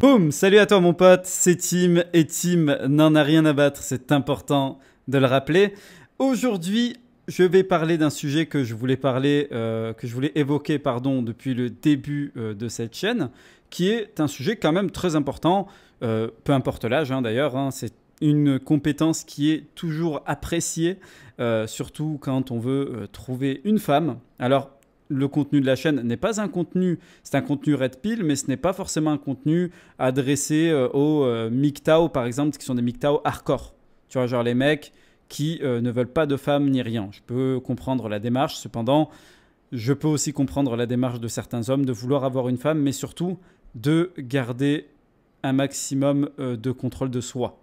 Boum Salut à toi mon pote, c'est Tim et Tim n'en a rien à battre, c'est important de le rappeler. Aujourd'hui, je vais parler d'un sujet que je voulais parler, euh, que je voulais évoquer pardon, depuis le début euh, de cette chaîne, qui est un sujet quand même très important, euh, peu importe l'âge hein, d'ailleurs, hein. c'est une compétence qui est toujours appréciée, surtout quand on veut trouver une femme. Alors le contenu de la chaîne n'est pas un contenu, c'est un contenu red pill, mais ce n'est pas forcément un contenu adressé euh, aux euh, par exemple, qui sont des MGTOW hardcore. Tu vois, genre les mecs qui euh, ne veulent pas de femmes ni rien. Je peux comprendre la démarche, cependant, je peux aussi comprendre la démarche de certains hommes de vouloir avoir une femme, mais surtout de garder un maximum de contrôle de soi.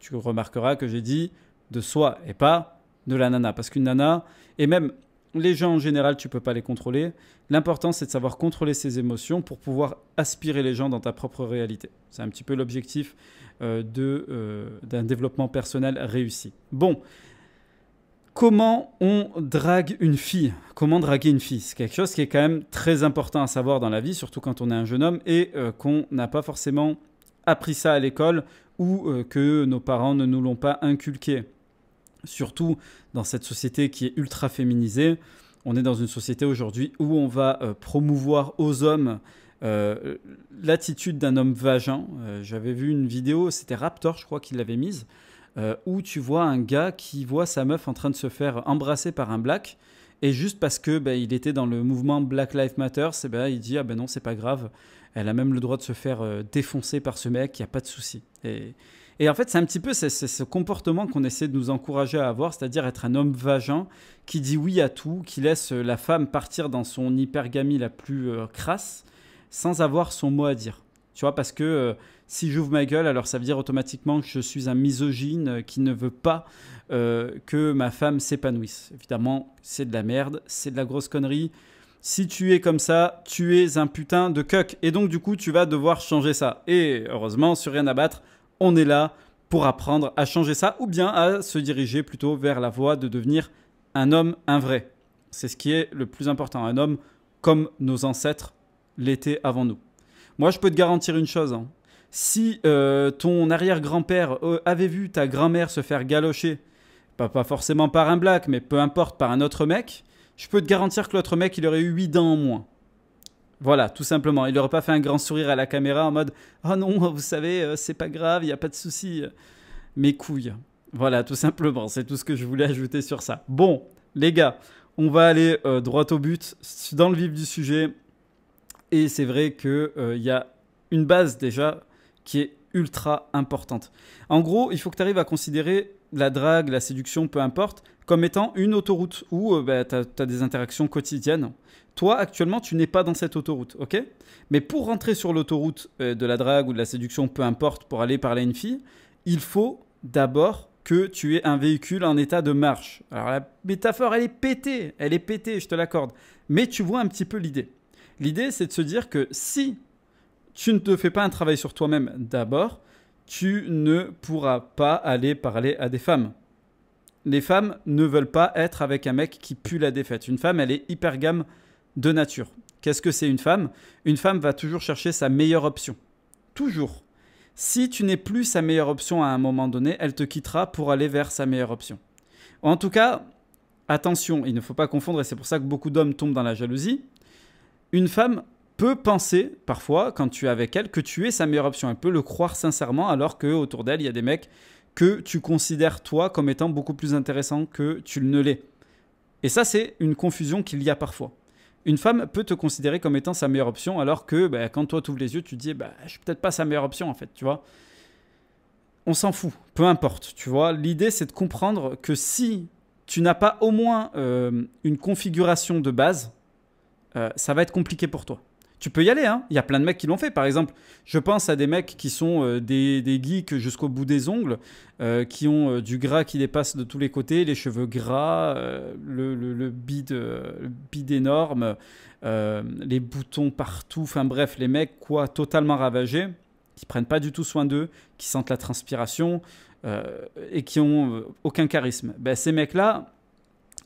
Tu remarqueras que j'ai dit de soi et pas de la nana, parce qu'une nana, et même les gens en général, tu ne peux pas les contrôler. L'important, c'est de savoir contrôler ses émotions pour pouvoir aspirer les gens dans ta propre réalité. C'est un petit peu l'objectif euh, euh, d'un développement personnel réussi. Bon, comment on drague une fille Comment draguer une fille C'est quelque chose qui est quand même très important à savoir dans la vie, surtout quand on est un jeune homme et euh, qu'on n'a pas forcément appris ça à l'école ou que nos parents ne nous l'ont pas inculqué surtout dans cette société qui est ultra féminisée. On est dans une société aujourd'hui où on va euh, promouvoir aux hommes euh, l'attitude d'un homme vagin. Euh, j'avais vu une vidéo, c'était Raptor, je crois, qu'il l'avait mise, où tu vois un gars qui voit sa meuf en train de se faire embrasser par un black. Et juste parce que ben, il était dans le mouvement Black Lives Matter, ben, il dit ah ben non c'est pas grave, elle a même le droit de se faire euh, défoncer par ce mec, il n'y a pas de souci. Et, en fait, c'est un petit peu ce comportement qu'on essaie de nous encourager à avoir, c'est-à-dire être un homme vagin qui dit oui à tout, qui laisse euh, la femme partir dans son hypergamie la plus euh, crasse sans avoir son mot à dire. Tu vois, parce que si j'ouvre ma gueule, alors ça veut dire automatiquement que je suis un misogyne qui ne veut pas que ma femme s'épanouisse. Évidemment, c'est de la merde, c'est de la grosse connerie si tu es comme ça, tu es un putain de coq. Et donc, du coup, tu vas devoir changer ça. Et heureusement, sur Rien à battre, on est là pour apprendre à changer ça ou bien à se diriger plutôt vers la voie de devenir un homme, un vrai. C'est ce qui est le plus important. Un homme comme nos ancêtres l'étaient avant nous. Moi, je peux te garantir une chose. Hein. Si euh, ton arrière-grand-père euh, avait vu ta grand-mère se faire galocher, pas forcément par un black, mais peu importe, par un autre mec, je peux te garantir que l'autre mec, il aurait eu 8 dents en moins. Voilà, tout simplement. Il n'aurait pas fait un grand sourire à la caméra en mode Oh non, vous savez, euh, c'est pas grave, il n'y a pas de souci. Mes couilles. Voilà, tout simplement. C'est tout ce que je voulais ajouter sur ça. Bon, les gars, on va aller euh, droit au but, dans le vif du sujet. Et c'est vrai qu'il euh, il y a une base déjà qui est ultra importante. En gros, il faut que tu arrives à considérer la drague, la séduction, peu importe, comme étant une autoroute où euh, bah, tu as, des interactions quotidiennes. Toi, actuellement, tu n'es pas dans cette autoroute, ok Mais pour rentrer sur l'autoroute euh, de la drague ou de la séduction, peu importe, pour aller parler à une fille, il faut d'abord que tu aies un véhicule en état de marche. Alors la métaphore, elle est pétée, elle est pétée, je te l'accorde. Mais tu vois un petit peu l'idée. L'idée, c'est de se dire que si tu ne te fais pas un travail sur toi-même d'abord, tu ne pourras pas aller parler à des femmes les femmes ne veulent pas être avec un mec qui pue la défaite. Une femme, elle est hyper gamme de nature. Qu'est-ce que c'est une femme Une femme va toujours chercher sa meilleure option. Toujours. Si tu n'es plus sa meilleure option à un moment donné, elle te quittera pour aller vers sa meilleure option. En tout cas, attention, il ne faut pas confondre, et c'est pour ça que beaucoup d'hommes tombent dans la jalousie. Une femme peut penser, parfois, quand tu es avec elle, que tu es sa meilleure option. Elle peut le croire sincèrement, alors que autour d'elle, il y a des mecs que tu considères toi comme étant beaucoup plus intéressant que tu ne l'es. Et ça, c'est une confusion qu'il y a parfois. Une femme peut te considérer comme étant sa meilleure option, alors que bah, quand toi, tu ouvres les yeux, tu te dis bah, Je suis peut-être pas sa meilleure option, en fait, tu vois. On s'en fout, peu importe, tu vois. L'idée, c'est de comprendre que si tu n'as pas au moins euh, une configuration de base, euh, ça va être compliqué pour toi tu peux y aller. Hein. Il y a plein de mecs qui l'ont fait. Par exemple, je pense à des mecs qui sont euh, des, geeks jusqu'au bout des ongles, euh, qui ont euh, du gras qui dépasse de tous les côtés, les cheveux gras, le, le, le, bide, énorme, les boutons partout. Enfin bref, les mecs, quoi, totalement ravagés, qui prennent pas du tout soin d'eux, qui sentent la transpiration et qui ont aucun charisme. Ben, ces mecs-là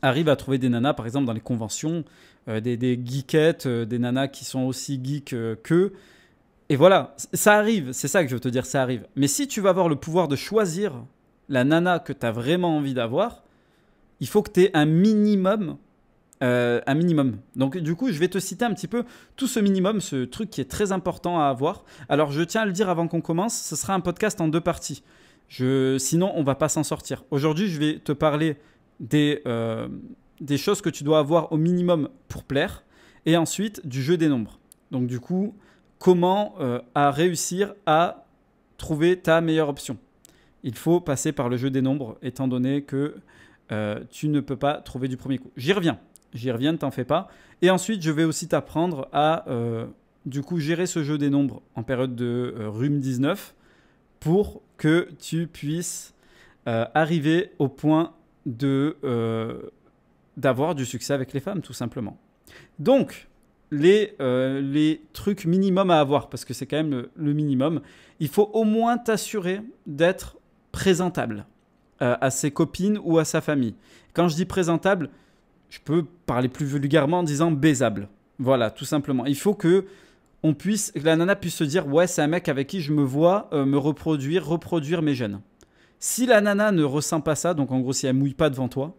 arrivent à trouver des nanas, par exemple, dans les conventions euh, des, geekettes, euh, des nanas qui sont aussi geeks euh, qu'eux. Et voilà, ça arrive, c'est ça que je veux te dire, ça arrive. Mais si tu vas avoir le pouvoir de choisir la nana que tu as vraiment envie d'avoir, il faut que tu aies un minimum. un minimum. Donc du coup, je vais te citer un petit peu tout ce minimum, ce truc qui est très important à avoir. Alors je tiens à le dire avant qu'on commence, ce sera un podcast en deux parties. Sinon, on va pas s'en sortir. Aujourd'hui, je vais te parler des, des choses que tu dois avoir au minimum pour plaire, et ensuite du jeu des nombres. Donc du coup, comment euh, à réussir à trouver ta meilleure option Il faut passer par le jeu des nombres, étant donné que euh, tu ne peux pas trouver du premier coup. J'y reviens, j'y reviens, ne t'en fais pas. Et ensuite, je vais aussi t'apprendre à euh, du coup gérer ce jeu des nombres en période de rhume 19 pour que tu puisses arriver au point de d'avoir du succès avec les femmes, tout simplement. Donc, les, euh, les trucs minimum à avoir, parce que c'est quand même le, minimum, il faut au moins t'assurer d'être présentable euh, à ses copines ou à sa famille. Quand je dis présentable, je peux parler plus vulgairement en disant baisable. Voilà, tout simplement. Il faut que on puisse, que la nana puisse se dire ouais, c'est un mec avec qui je me vois euh, me reproduire, reproduire mes jeunes Si la nana ne ressent pas ça, donc en gros si elle mouille pas devant toi,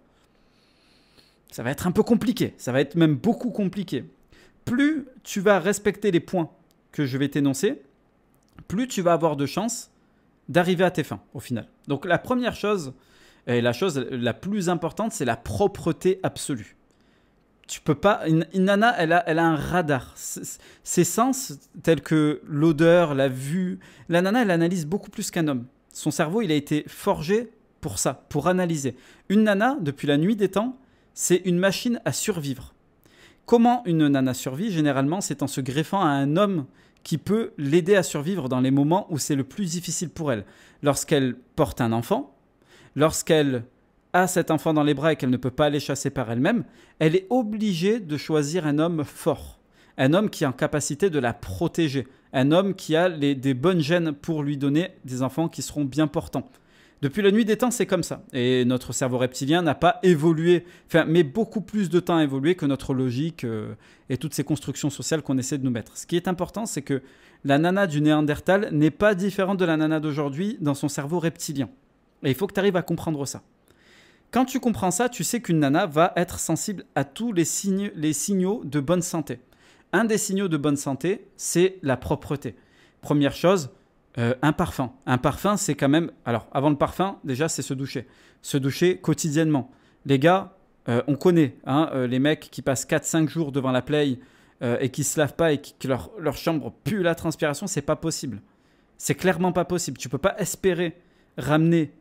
ça va être un peu compliqué, ça va être même beaucoup compliqué. Plus tu vas respecter les points que je vais t'énoncer, plus tu vas avoir de chances d'arriver à tes fins au final. Donc la première chose, et la chose la plus importante, c'est la propreté absolue. Tu peux pas. Une, nana, elle a, elle a un radar. Ses sens, tels que l'odeur, la vue, la nana, elle analyse beaucoup plus qu'un homme. Son cerveau, il a été forgé pour ça, pour analyser. Une nana, depuis la nuit des temps, c'est une machine à survivre. Comment une nana survit Généralement, c'est en se greffant à un homme qui peut l'aider à survivre dans les moments où c'est le plus difficile pour elle. Lorsqu'elle porte un enfant, lorsqu'elle a cet enfant dans les bras et qu'elle ne peut pas aller chasser par elle-même, elle est obligée de choisir un homme fort, un homme qui est en capacité de la protéger, un homme qui a des bonnes gènes pour lui donner des enfants qui seront bien portants. Depuis la nuit des temps, c'est comme ça. Et notre cerveau reptilien n'a pas évolué, enfin, mais beaucoup plus de temps à évoluer que notre logique euh, et toutes ces constructions sociales qu'on essaie de nous mettre. Ce qui est important, c'est que la nana du Néandertal n'est pas différente de la nana d'aujourd'hui dans son cerveau reptilien. Et il faut que tu arrives à comprendre ça. Quand tu comprends ça, tu sais qu'une nana va être sensible à tous les, signes, les signaux de bonne santé. Un des signaux de bonne santé, c'est la propreté. Première chose, euh, un parfum. Un parfum, c'est quand même. Alors, avant le parfum, déjà, c'est se doucher. Se doucher quotidiennement. Les gars, euh, on connaît hein, euh, les mecs qui passent 4-5 jours devant la play et qui se lavent pas et qui, que leur, chambre pue la transpiration, c'est pas possible. C'est clairement pas possible. Tu peux pas espérer ramener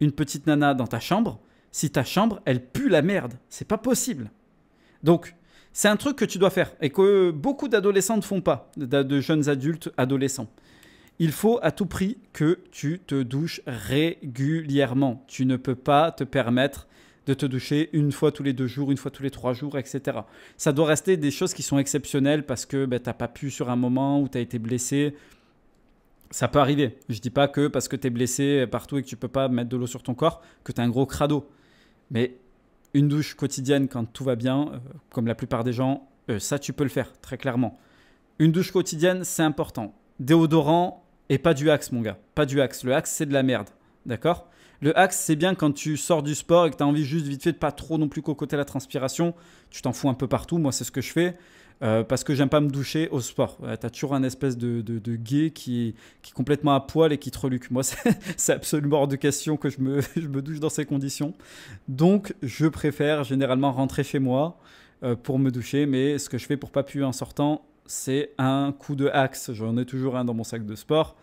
une petite nana dans ta chambre si ta chambre, elle pue la merde. C'est pas possible. Donc, c'est un truc que tu dois faire et que beaucoup d'adolescents ne font pas, de jeunes adultes, adolescents. Il faut à tout prix que tu te douches régulièrement. Tu ne peux pas te permettre de te doucher une fois tous les deux jours, une fois tous les trois jours, etc. Ça doit rester des choses qui sont exceptionnelles parce que ben, tu n'as pas pu sur un moment où tu as été blessé. Ça peut arriver. Je dis pas que parce que tu es blessé partout et que tu ne peux pas mettre de l'eau sur ton corps, que tu as un gros crado. Mais une douche quotidienne quand tout va bien, euh, comme la plupart des gens, euh, ça tu peux le faire, très clairement. Une douche quotidienne, c'est important. Déodorant, et pas du axe, mon gars. Pas du axe. Le axe, c'est de la merde. D'accord Le axe, c'est bien quand tu sors du sport et que tu as envie juste vite fait de pas trop non plus cocoter la transpiration. Tu t'en fous un peu partout. Moi, c'est ce que je fais. Euh, parce que j'aime pas me doucher au sport. tu T'as toujours un espèce de, de, qui, est complètement à poil et qui te reluque. Moi, c'est absolument hors de question que je me, me douche dans ces conditions. Donc, je préfère généralement rentrer chez moi euh, pour me doucher, mais ce que je fais pour pas puer en sortant, c'est un coup de axe. J'en ai toujours un dans mon sac de sport.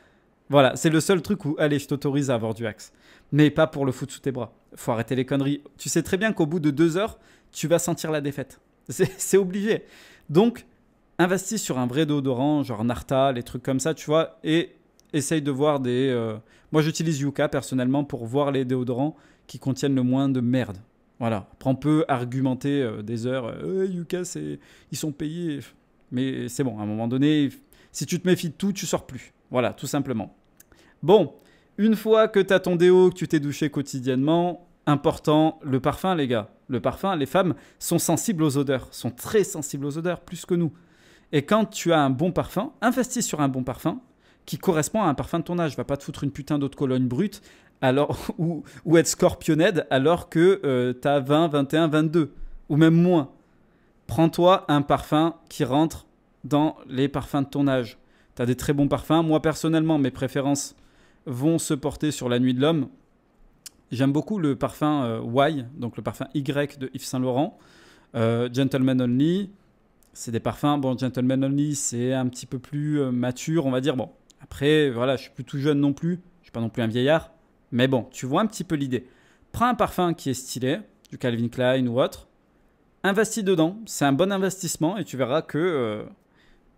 Voilà, c'est le seul truc où, allez, je t'autorise à avoir du axe. Mais pas pour le foot sous tes bras. Faut arrêter les conneries. Tu sais très bien qu'au bout de deux heures, tu vas sentir la défaite. C'est obligé. Donc, investis sur un vrai déodorant, genre Narta, les trucs comme ça, tu vois, et essaye de voir des. Euh, moi, j'utilise Yuka personnellement pour voir les déodorants qui contiennent le moins de merde. Voilà. Après, on peut argumenter euh, des heures. Euh, eh, Yuka, ils sont payés. Mais c'est bon, à un moment donné, si tu te méfies de tout, tu sors plus. Voilà, tout simplement. Bon, une fois que tu as ton déo, que tu t'es douché quotidiennement, important, le parfum, les gars. Le parfum, les femmes sont sensibles aux odeurs, sont très sensibles aux odeurs, plus que nous. Et quand tu as un bon parfum, investis sur un bon parfum qui correspond à un parfum de ton âge. Va pas te foutre une putain d'autre de cologne brute alors, ou, être scorpionnette alors que tu as 20, 21, 22, ou même moins prends-toi un parfum qui rentre dans les parfums de ton âge. Tu as des très bons parfums. Moi, personnellement, mes préférences vont se porter sur la nuit de l'homme. J'aime beaucoup le parfum euh, Y, donc le parfum Y de Yves Saint Laurent. Euh, Gentleman Only, c'est des parfums. Bon, Gentleman Only, c'est un petit peu plus euh, mature, on va dire. Bon, après, voilà, je suis plus tout jeune non plus. Je suis pas non plus un vieillard. Mais bon, tu vois un petit peu l'idée. Prends un parfum qui est stylé, du Calvin Klein ou autre. Investis dedans, c'est un bon investissement et tu verras que euh,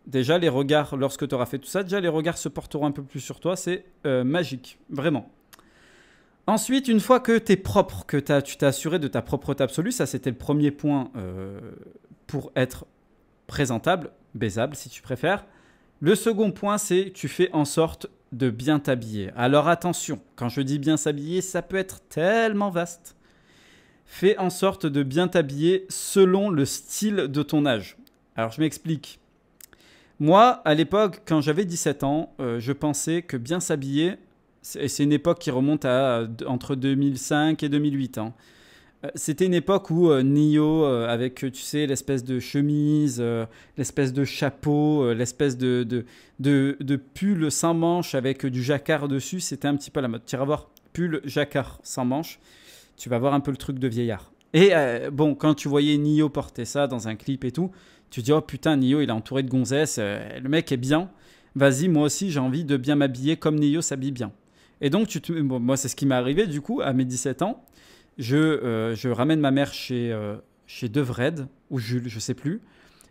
déjà les regards, lorsque tu auras fait tout ça, déjà les regards se porteront un peu plus sur toi, c'est euh, magique, vraiment. Ensuite, une fois que tu es propre, que tu t'es assuré de ta propreté absolue, ça c'était le premier point euh, pour être présentable, baisable si tu préfères. Le second point, c'est tu fais en sorte de bien t'habiller. Alors attention, quand je dis bien s'habiller, ça peut être tellement vaste. Fais en sorte de bien t'habiller selon le style de ton âge. Alors je m'explique. Moi, à l'époque, quand j'avais 17 ans, euh, je pensais que bien s'habiller, c'est une époque qui remonte à entre 2005 et 2008. Hein. Euh, c'était une époque où euh, Neo, avec, tu sais, l'espèce de chemise, l'espèce de chapeau, l'espèce de de, de, pull sans manche avec du jacquard dessus, c'était un petit peu la mode. Tu vas voir, pull jacquard sans manche tu vas voir un peu le truc de vieillard. Et euh, bon, quand tu voyais Nio porter ça dans un clip et tout, tu dis, oh putain, Nio, il est entouré de gonzesses, euh, le mec est bien, vas-y, moi aussi, j'ai envie de bien m'habiller comme Nio s'habille bien. Et donc, tu moi, c'est ce qui m'est arrivé, du coup, à mes 17 ans, je, euh, je ramène ma mère chez, chez Devred, ou Jules, je sais plus,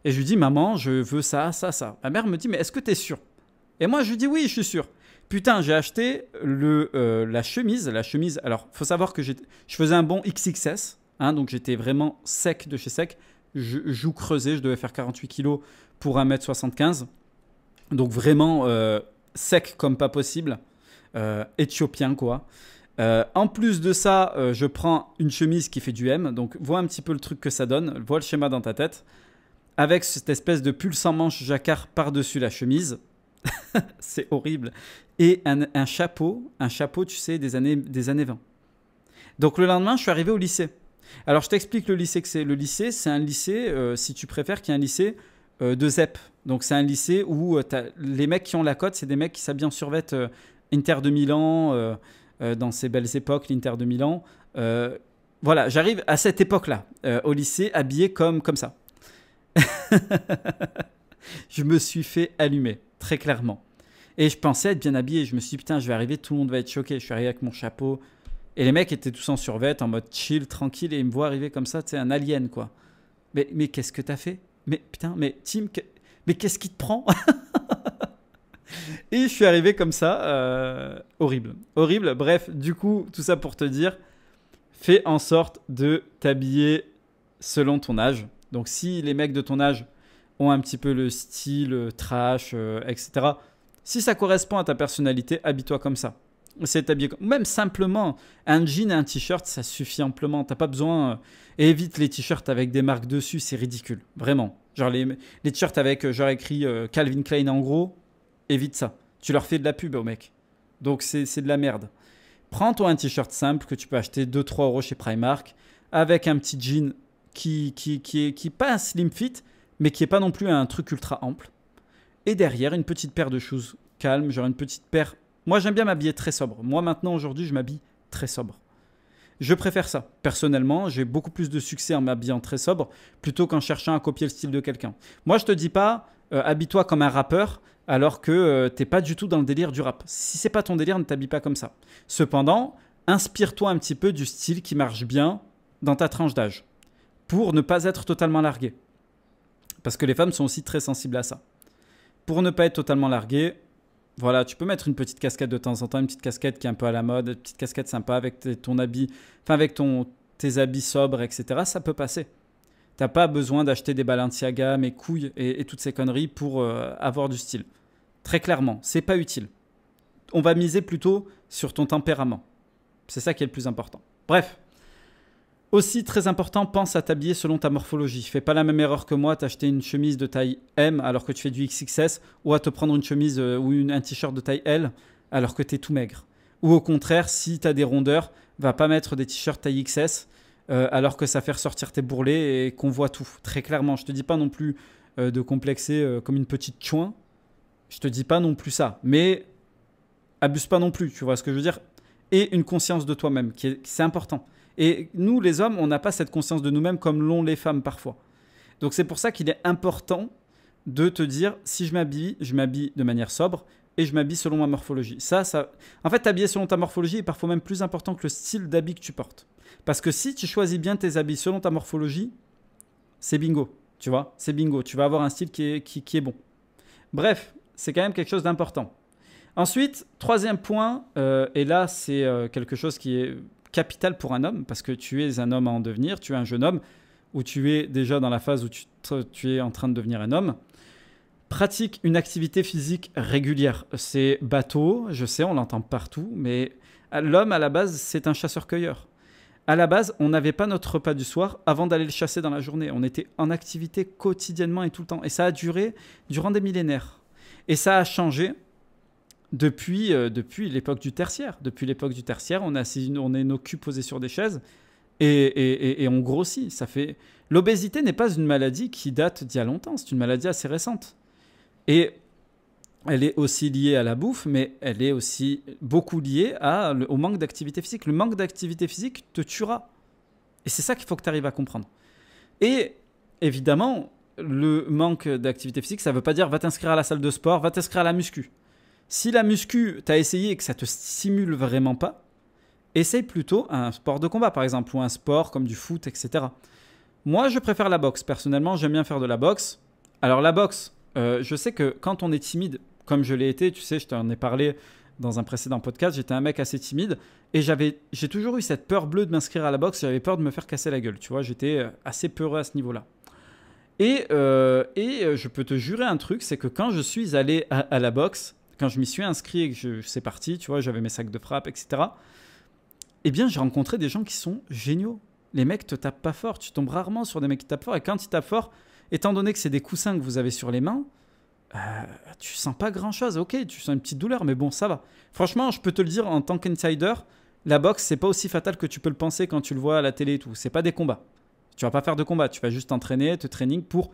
et je lui dis, maman, je veux ça, ça, ça. Ma mère me dit, mais est-ce que tu es sûr Et moi, je lui dis, oui, je suis sûr. Putain, j'ai acheté le, euh, la chemise. La chemise, alors, faut savoir que je faisais un bon XXS, hein, donc j'étais vraiment sec de chez sec. Je joue creusé, je devais faire 48 kg pour 1m75. Donc vraiment euh, sec comme pas possible. Euh, éthiopien, quoi. en plus de ça, je prends une chemise qui fait du M. Donc, vois un petit peu le truc que ça donne. Vois le schéma dans ta tête. Avec cette espèce de pull sans manche jacquard par-dessus la chemise. c'est horrible et un, chapeau, un chapeau, tu sais, des années, des années 20. Donc le lendemain, je suis arrivé au lycée. Alors je t'explique le lycée que c'est. Le lycée, c'est un lycée, euh, si tu préfères, qui est un lycée euh, de ZEP. Donc c'est un lycée où euh, les mecs qui ont la cote, c'est des mecs qui s'habillent en survette Inter de Milan, dans ces belles époques, l'Inter de Milan. voilà, j'arrive à cette époque-là, au lycée, habillé comme, comme ça. je me suis fait allumer, très clairement. Et je pensais être bien habillé. Je me suis dit, putain, je vais arriver, tout le monde va être choqué. Je suis arrivé avec mon chapeau. Et les mecs étaient tous en survêt, en mode chill, tranquille. Et ils me voient arriver comme ça, tu sais, un alien, quoi. Mais, mais qu'est-ce que t'as fait Mais putain, mais Tim, mais qu'est-ce qui te prend Et je suis arrivé comme ça. Euh, horrible. Horrible. Bref, du coup, tout ça pour te dire, fais en sorte de t'habiller selon ton âge. Donc si les mecs de ton âge ont un petit peu le style euh, trash, euh, etc., si ça correspond à ta personnalité, habille-toi comme ça. C'est Même simplement, un jean et un t-shirt, ça suffit amplement. T'as pas besoin... Euh, évite les t-shirts avec des marques dessus, c'est ridicule. Vraiment. Genre les, les t-shirts avec, euh, genre écrit euh, Calvin Klein en gros, évite ça. Tu leur fais de la pub au oh, mec. Donc c'est de la merde. Prends-toi un t-shirt simple que tu peux acheter 2-3 euros chez Primark avec un petit jean qui, qui, est, qui passe pas un slim fit, mais qui est pas non plus un truc ultra ample. Et derrière, une petite paire de choses calmes, genre une petite paire. Moi, j'aime bien m'habiller très sobre. Moi, maintenant, aujourd'hui, je m'habille très sobre. Je préfère ça. Personnellement, j'ai beaucoup plus de succès en m'habillant très sobre plutôt qu'en cherchant à copier le style de quelqu'un. Moi, je te dis pas, euh, habille-toi comme un rappeur alors que tu euh, t'es pas du tout dans le délire du rap. Si c'est pas ton délire, ne t'habille pas comme ça. Cependant, inspire-toi un petit peu du style qui marche bien dans ta tranche d'âge pour ne pas être totalement largué. Parce que les femmes sont aussi très sensibles à ça pour ne pas être totalement largué, voilà, tu peux mettre une petite casquette de temps en temps, une petite casquette qui est un peu à la mode, une petite casquette sympa avec ton habit, enfin avec ton, tes habits sobres, etc. Ça peut passer. T'as pas besoin d'acheter des Balenciaga, mes couilles et, toutes ces conneries pour euh, avoir du style. Très clairement, c'est pas utile. On va miser plutôt sur ton tempérament. C'est ça qui est le plus important. Bref, aussi, très important, pense à t'habiller selon ta morphologie. Fais pas la même erreur que moi, t'acheter une chemise de taille M alors que tu fais du XXS, ou à te prendre une chemise euh, ou un t-shirt de taille L alors que t'es tout maigre. Ou au contraire, si t'as des rondeurs, va pas mettre des t-shirts taille XS euh, alors que ça fait ressortir tes bourrelets et qu'on voit tout, très clairement. Je te dis pas non plus euh, de complexer comme une petite chouin. Je te dis pas non plus ça. Mais abuse pas non plus, tu vois ce que je veux dire Et une conscience de toi-même, c'est important et nous, les hommes, on n'a pas cette conscience de nous-mêmes comme l'ont les femmes parfois. Donc c'est pour ça qu'il est important de te dire si je m'habille, je m'habille de manière sobre et je m'habille selon ma morphologie. Ça, ça, en fait, t'habiller selon ta morphologie est parfois même plus important que le style d'habit que tu portes. Parce que si tu choisis bien tes habits selon ta morphologie, c'est bingo. Tu vois, c'est bingo. Tu vas avoir un style qui est, qui, est bon. Bref, c'est quand même quelque chose d'important. Ensuite, troisième point, euh, et là c'est euh, quelque chose qui est Capital pour un homme, parce que tu es un homme à en devenir, tu es un jeune homme, ou tu es déjà dans la phase où tu, tu es en train de devenir un homme. Pratique une activité physique régulière. C'est bateau, je sais, on l'entend partout, mais l'homme, à la base, c'est un chasseur-cueilleur. À la base, on n'avait pas notre repas du soir avant d'aller le chasser dans la journée. On était en activité quotidiennement et tout le temps. Et ça a duré durant des millénaires. Et ça a changé depuis, euh, depuis l'époque du tertiaire. Depuis l'époque du tertiaire, on, a, on est nos culs posés sur des chaises et, on grossit. Ça fait... L'obésité n'est pas une maladie qui date d'il y a longtemps, c'est une maladie assez récente. Et elle est aussi liée à la bouffe, mais elle est aussi beaucoup liée à, au manque d'activité physique. Le manque d'activité physique te tuera. Et c'est ça qu'il faut que tu arrives à comprendre. Et évidemment, le manque d'activité physique, ça ne veut pas dire va t'inscrire à la salle de sport, va t'inscrire à la muscu. Si la muscu, t'as essayé et que ça te stimule vraiment pas, essaye plutôt un sport de combat, par exemple, ou un sport comme du foot, etc. Moi, je préfère la boxe. Personnellement, j'aime bien faire de la boxe. Alors, la boxe, euh, je sais que quand on est timide, comme je l'ai été, tu sais, je t'en ai parlé dans un précédent podcast, j'étais un mec assez timide et j'ai toujours eu cette peur bleue de m'inscrire à la boxe, j'avais peur de me faire casser la gueule, tu vois, j'étais euh, assez peureux à ce niveau-là. Et, euh, et je peux te jurer un truc, c'est que quand je suis allé à la boxe, quand je m'y suis inscrit et que je, c'est parti, tu vois, j'avais mes sacs de frappe, etc. Eh bien, j'ai rencontré des gens qui sont géniaux. Les mecs te tapent pas fort. Tu tombes rarement sur des mecs qui tapent fort. Et quand ils tapent fort, étant donné que c'est des coussins que vous avez sur les mains, euh, tu sens pas grand chose. Ok, tu sens une petite douleur, mais bon, ça va. Franchement, je peux te le dire en tant qu'insider, la boxe, c'est pas aussi fatale que tu peux le penser quand tu le vois à la télé et tout. C'est pas des combats. Tu vas pas faire de combat. Tu vas juste t'entraîner, te training pour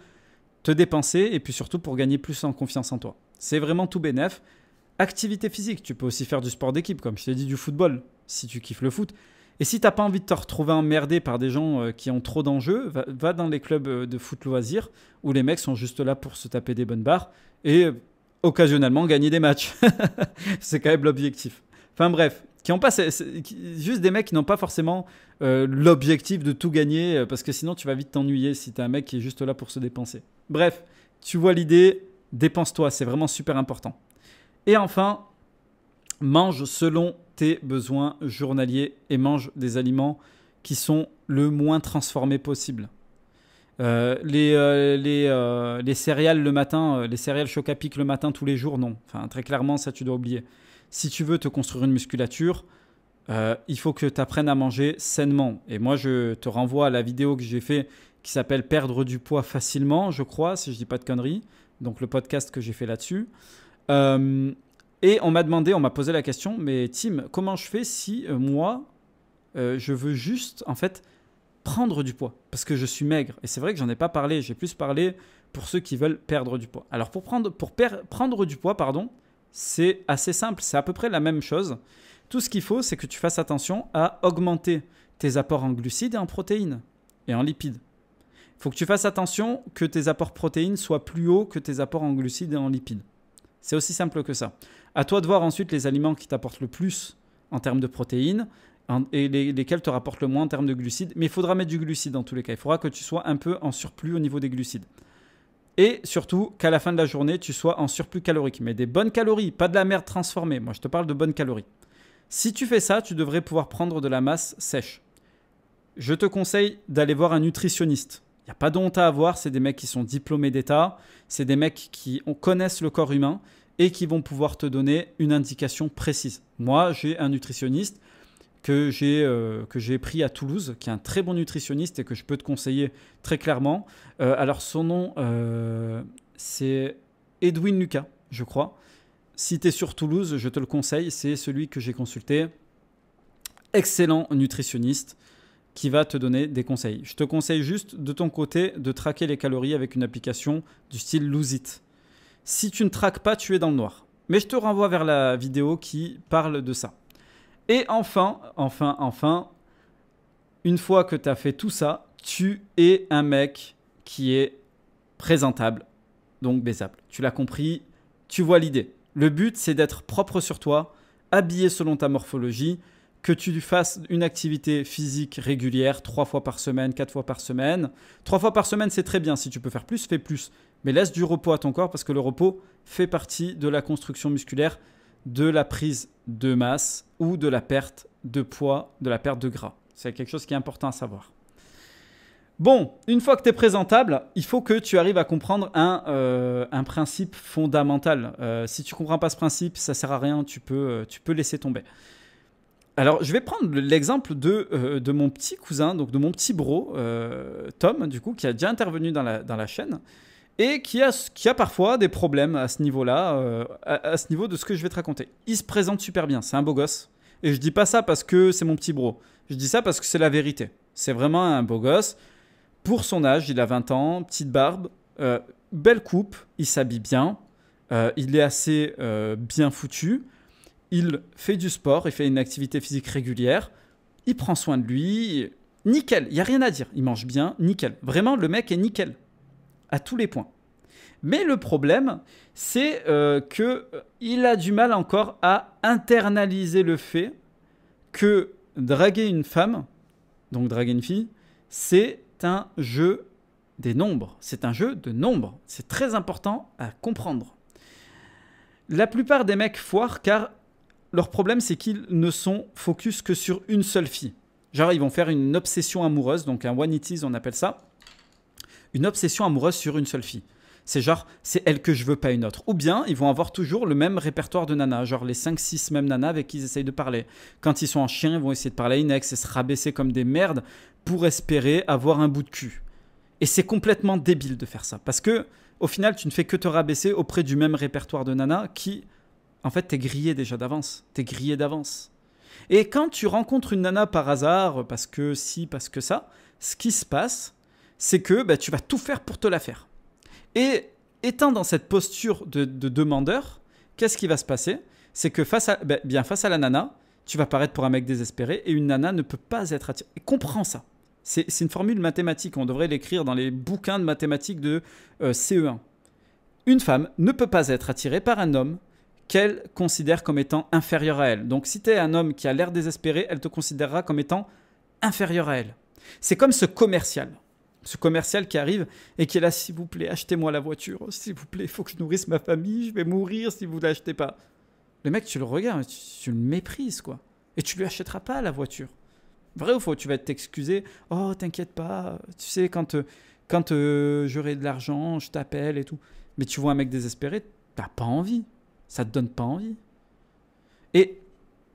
te dépenser et puis surtout pour gagner plus en confiance en toi. C'est vraiment tout bénef. Activité physique, tu peux aussi faire du sport d'équipe, comme je t'ai dit, du football, si tu kiffes le foot. Et si t'as pas envie de te retrouver emmerdé par des gens euh, qui ont trop d'enjeux, va, dans les clubs euh, de foot loisirs où les mecs sont juste là pour se taper des bonnes barres et euh, occasionnellement gagner des matchs. c'est quand même l'objectif. Enfin bref, qui ont pas, juste des mecs qui n'ont pas forcément l'objectif de tout gagner parce que sinon tu vas vite t'ennuyer si t'es un mec qui est juste là pour se dépenser. Bref, tu vois l'idée, Dépense-toi, c'est vraiment super important. Et enfin, mange selon tes besoins journaliers et mange des aliments qui sont le moins transformés possible. Euh, euh, euh, les, céréales le matin, les céréales choc à le matin tous les jours, non. Enfin, très clairement, ça tu dois oublier. Si tu veux te construire une musculature, il faut que tu apprennes à manger sainement. Et moi, je te renvoie à la vidéo que j'ai fait qui s'appelle Perdre du poids facilement, je crois, si je dis pas de conneries donc le podcast que j'ai fait là-dessus. Euh, et on m'a demandé, on m'a posé la question, mais Tim, comment je fais si euh, moi, euh, je veux juste, en fait, prendre du poids Parce que je suis maigre. Et c'est vrai que j'en ai pas parlé, j'ai plus parlé pour ceux qui veulent perdre du poids. Alors pour prendre, pour prendre du poids, pardon, c'est assez simple, c'est à peu près la même chose. Tout ce qu'il faut, c'est que tu fasses attention à augmenter tes apports en glucides et en protéines et en lipides faut que tu fasses attention que tes apports protéines soient plus hauts que tes apports en glucides et en lipides. C'est aussi simple que ça. À toi de voir ensuite les aliments qui t'apportent le plus en termes de protéines et lesquels te rapportent le moins en termes de glucides. Mais il faudra mettre du glucide dans tous les cas. Il faudra que tu sois un peu en surplus au niveau des glucides. Et surtout qu'à la fin de la journée, tu sois en surplus calorique. Mais des bonnes calories, pas de la merde transformée. Moi, je te parle de bonnes calories. Si tu fais ça, tu devrais pouvoir prendre de la masse sèche. Je te conseille d'aller voir un nutritionniste n'y a pas de à avoir, c'est des mecs qui sont diplômés d'État, c'est des mecs qui connaissent le corps humain et qui vont pouvoir te donner une indication précise. Moi, j'ai un nutritionniste que j'ai euh, pris à Toulouse, qui est un très bon nutritionniste et que je peux te conseiller très clairement. Euh, alors son nom, euh, c'est Edwin Lucas, je crois. Si tu es sur Toulouse, je te le conseille, c'est celui que j'ai consulté. Excellent nutritionniste qui va te donner des conseils. Je te conseille juste de ton côté de traquer les calories avec une application du style Lose It. Si tu ne traques pas, tu es dans le noir. Mais je te renvoie vers la vidéo qui parle de ça. Et enfin, enfin, enfin, une fois que tu as fait tout ça, tu es un mec qui est présentable, donc baisable. Tu l'as compris, tu vois l'idée. Le but, c'est d'être propre sur toi, habillé selon ta morphologie, que tu fasses une activité physique régulière, trois fois par semaine, quatre fois par semaine. Trois fois par semaine, c'est très bien. Si tu peux faire plus, fais plus. Mais laisse du repos à ton corps parce que le repos fait partie de la construction musculaire, de la prise de masse ou de la perte de poids, de la perte de gras. C'est quelque chose qui est important à savoir. Bon, une fois que tu es présentable, il faut que tu arrives à comprendre un, euh, principe fondamental. Euh, si tu comprends pas ce principe, ça sert à rien, tu peux, euh, tu peux laisser tomber. Alors, je vais prendre l'exemple euh, de, mon petit cousin, donc de mon petit bro, euh, Tom, du coup, qui a déjà intervenu dans la, chaîne et qui a, parfois des problèmes à ce niveau-là, euh, à, ce niveau de ce que je vais te raconter. Il se présente super bien, c'est un beau gosse. Et je dis pas ça parce que c'est mon petit bro. Je dis ça parce que c'est la vérité. C'est vraiment un beau gosse. Pour son âge, il a 20 ans, petite barbe, belle coupe, il s'habille bien, il est assez bien foutu il fait du sport, il fait une activité physique régulière, il prend soin de lui, nickel, il n'y a rien à dire, il mange bien, nickel. Vraiment, le mec est nickel, à tous les points. Mais le problème, c'est euh, qu'il euh, a du mal encore à internaliser le fait que draguer une femme, donc draguer une fille, c'est un jeu des nombres. C'est un jeu de nombres. C'est très important à comprendre. La plupart des mecs foirent car leur problème, c'est qu'ils ne sont focus que sur une seule fille. Genre, ils vont faire une obsession amoureuse, donc un one it is, on appelle ça. Une obsession amoureuse sur une seule fille. C'est genre, c'est elle que je veux, pas une autre. Ou bien, ils vont avoir toujours le même répertoire de nana, genre les 5-6 mêmes nanas avec qui ils essayent de parler. Quand ils sont en chien, ils vont essayer de parler à une ex et se rabaisser comme des merdes pour espérer avoir un bout de cul. Et c'est complètement débile de faire ça. Parce que, au final, tu ne fais que te rabaisser auprès du même répertoire de nana qui en fait, t'es grillé déjà d'avance. T'es grillé d'avance. Et quand tu rencontres une nana par hasard, parce que si, parce que ça, ce qui se passe, c'est que bah, tu vas tout faire pour te la faire. Et étant dans cette posture de, demandeur, qu'est-ce qui va se passer C'est que face à, bah, bien face à la nana, tu vas paraître pour un mec désespéré et une nana ne peut pas être attirée. comprends ça. C'est une formule mathématique, on devrait l'écrire dans les bouquins de mathématiques de euh, CE1. Une femme ne peut pas être attirée par un homme qu'elle considère comme étant inférieure à elle. Donc si tu es un homme qui a l'air désespéré, elle te considérera comme étant inférieure à elle. C'est comme ce commercial. Ce commercial qui arrive et qui est là, s'il vous plaît, achetez-moi la voiture, oh, s'il vous plaît, il faut que je nourrisse ma famille, je vais mourir si vous ne l'achetez pas. Le mec, tu le regardes, tu, le méprises, quoi. Et tu lui achèteras pas la voiture. Vrai ou faux Tu vas t'excuser. Oh, t'inquiète pas. Tu sais, quand, euh, quand euh, j'aurai de l'argent, je t'appelle et tout. Mais tu vois un mec désespéré, t'as pas envie ça te donne pas envie. Et,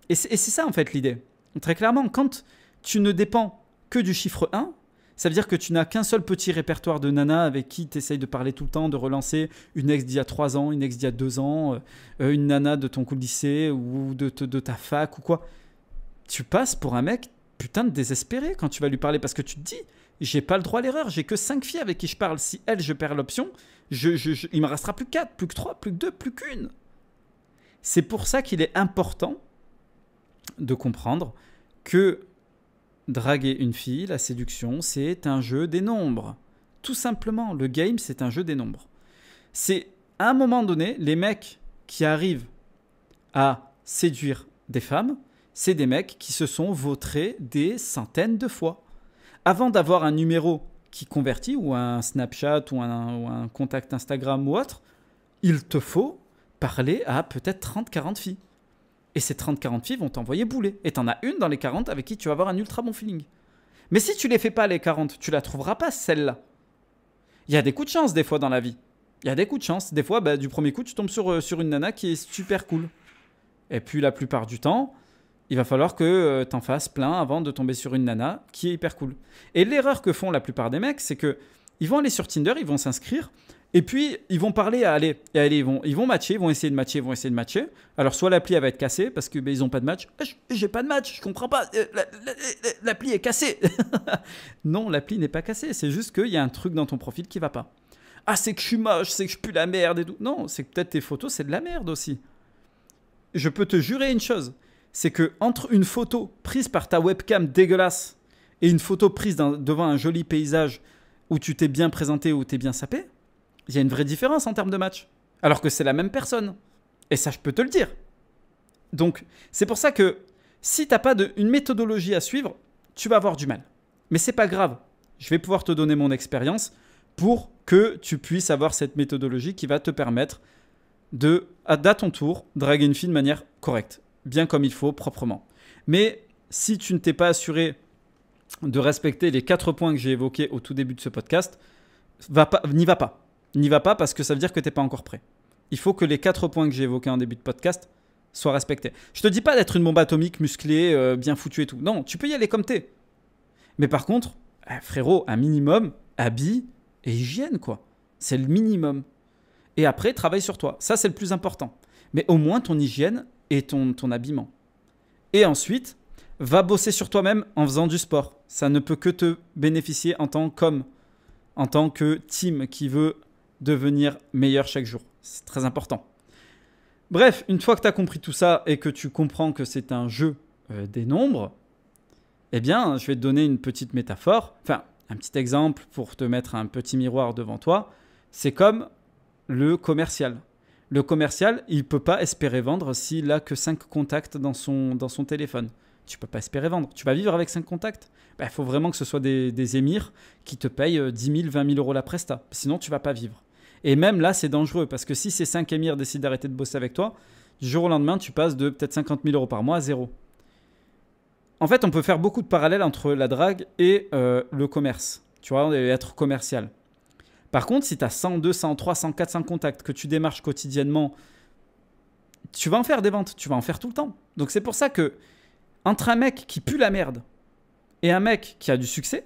et c'est ça en fait l'idée. Très clairement, quand tu ne dépends que du chiffre 1, ça veut dire que tu n'as qu'un seul petit répertoire de nana avec qui tu essayes de parler tout le temps, de relancer une ex d'il y a 3 ans, une ex d'il y a 2 ans, euh, une nana de ton coup de lycée ou de, de, ta fac ou quoi. Tu passes pour un mec putain de désespéré quand tu vas lui parler parce que tu te dis j'ai pas le droit à l'erreur, j'ai que 5 filles avec qui je parle. Si elle, je perds l'option, je, je, il me restera plus 4, plus que 3, plus que 2, plus qu'une. C'est pour ça qu'il est important de comprendre que draguer une fille, la séduction, c'est un jeu des nombres. Tout simplement, le game, c'est un jeu des nombres. C'est à un moment donné, les mecs qui arrivent à séduire des femmes, c'est des mecs qui se sont vautrés des centaines de fois. Avant d'avoir un numéro qui convertit, ou un Snapchat, ou un, ou un contact Instagram ou autre, il te faut parler à peut-être 30-40 filles. Et ces 30-40 filles vont t'envoyer bouler. Et t'en as une dans les 40 avec qui tu vas avoir un ultra bon feeling. Mais si tu les fais pas les 40, tu la trouveras pas celle-là. Il y a des coups de chance des fois dans la vie. Il y a des coups de chance. Des fois, bah, du premier coup, tu tombes sur, euh, sur une nana qui est super cool. Et puis la plupart du temps, il va falloir que euh, t'en fasses plein avant de tomber sur une nana qui est hyper cool. Et l'erreur que font la plupart des mecs, c'est que ils vont aller sur Tinder, ils vont s'inscrire, et puis, ils vont parler à aller. Et ils vont, ils vont matcher, ils vont essayer de matcher, ils vont essayer de matcher. Alors, soit l'appli, va être cassée parce qu'ils ben, ils n'ont pas de match. Eh, j'ai pas de match, je comprends pas. Euh, l'appli est cassée. non, l'appli n'est pas cassée. C'est juste qu'il y a un truc dans ton profil qui va pas. Ah, c'est que je suis moche, c'est que je pue la merde et tout. Non, c'est que peut-être tes photos, c'est de la merde aussi. Je peux te jurer une chose c'est que entre une photo prise par ta webcam dégueulasse et une photo prise devant un joli paysage où tu t'es bien présenté, où t'es bien sapé, il y a une vraie différence en termes de match. Alors que c'est la même personne. Et ça, je peux te le dire. Donc, c'est pour ça que si t'as pas une méthodologie à suivre, tu vas avoir du mal. Mais c'est pas grave. Je vais pouvoir te donner mon expérience pour que tu puisses avoir cette méthodologie qui va te permettre de, à, ton tour, draguer une fille de manière correcte, bien comme il faut, proprement. Mais si tu ne t'es pas assuré de respecter les quatre points que j'ai évoqués au tout début de ce podcast, n'y va pas n'y va pas parce que ça veut dire que tu n'es pas encore prêt. Il faut que les quatre points que j'ai évoqués en début de podcast soient respectés. Je te dis pas d'être une bombe atomique musclée, euh, bien foutue et tout. Non, tu peux y aller comme t'es. Mais par contre, eh, frérot, un minimum, habit et hygiène, quoi. C'est le minimum. Et après, travaille sur toi. Ça, c'est le plus important. Mais au moins ton hygiène et ton, ton habillement. Et ensuite, va bosser sur toi-même en faisant du sport. Ça ne peut que te bénéficier en tant qu'homme, en tant que team qui veut devenir meilleur chaque jour. C'est très important. Bref, une fois que tu as compris tout ça et que tu comprends que c'est un jeu euh, des nombres, eh bien, je vais te donner une petite métaphore, enfin, un petit exemple pour te mettre un petit miroir devant toi. C'est comme le commercial. Le commercial, il ne peut pas espérer vendre s'il a que 5 contacts dans son, dans son téléphone tu peux pas espérer vendre. Tu vas vivre avec 5 contacts. Il bah, faut vraiment que ce soit des, émirs qui te payent 10 000, 20 000 euros la presta. Sinon, tu vas pas vivre. Et même là, c'est dangereux parce que si ces 5 émirs décident d'arrêter de bosser avec toi, du jour au lendemain, tu passes de peut-être 50 000 euros par mois à zéro. En fait, on peut faire beaucoup de parallèles entre la drague et euh, le commerce. Tu vois, être commercial. Par contre, si tu as 100, 200, 300, 400 contacts que tu démarches quotidiennement, tu vas en faire des ventes, tu vas en faire tout le temps. Donc c'est pour ça que entre un mec qui pue la merde et un mec qui a du succès,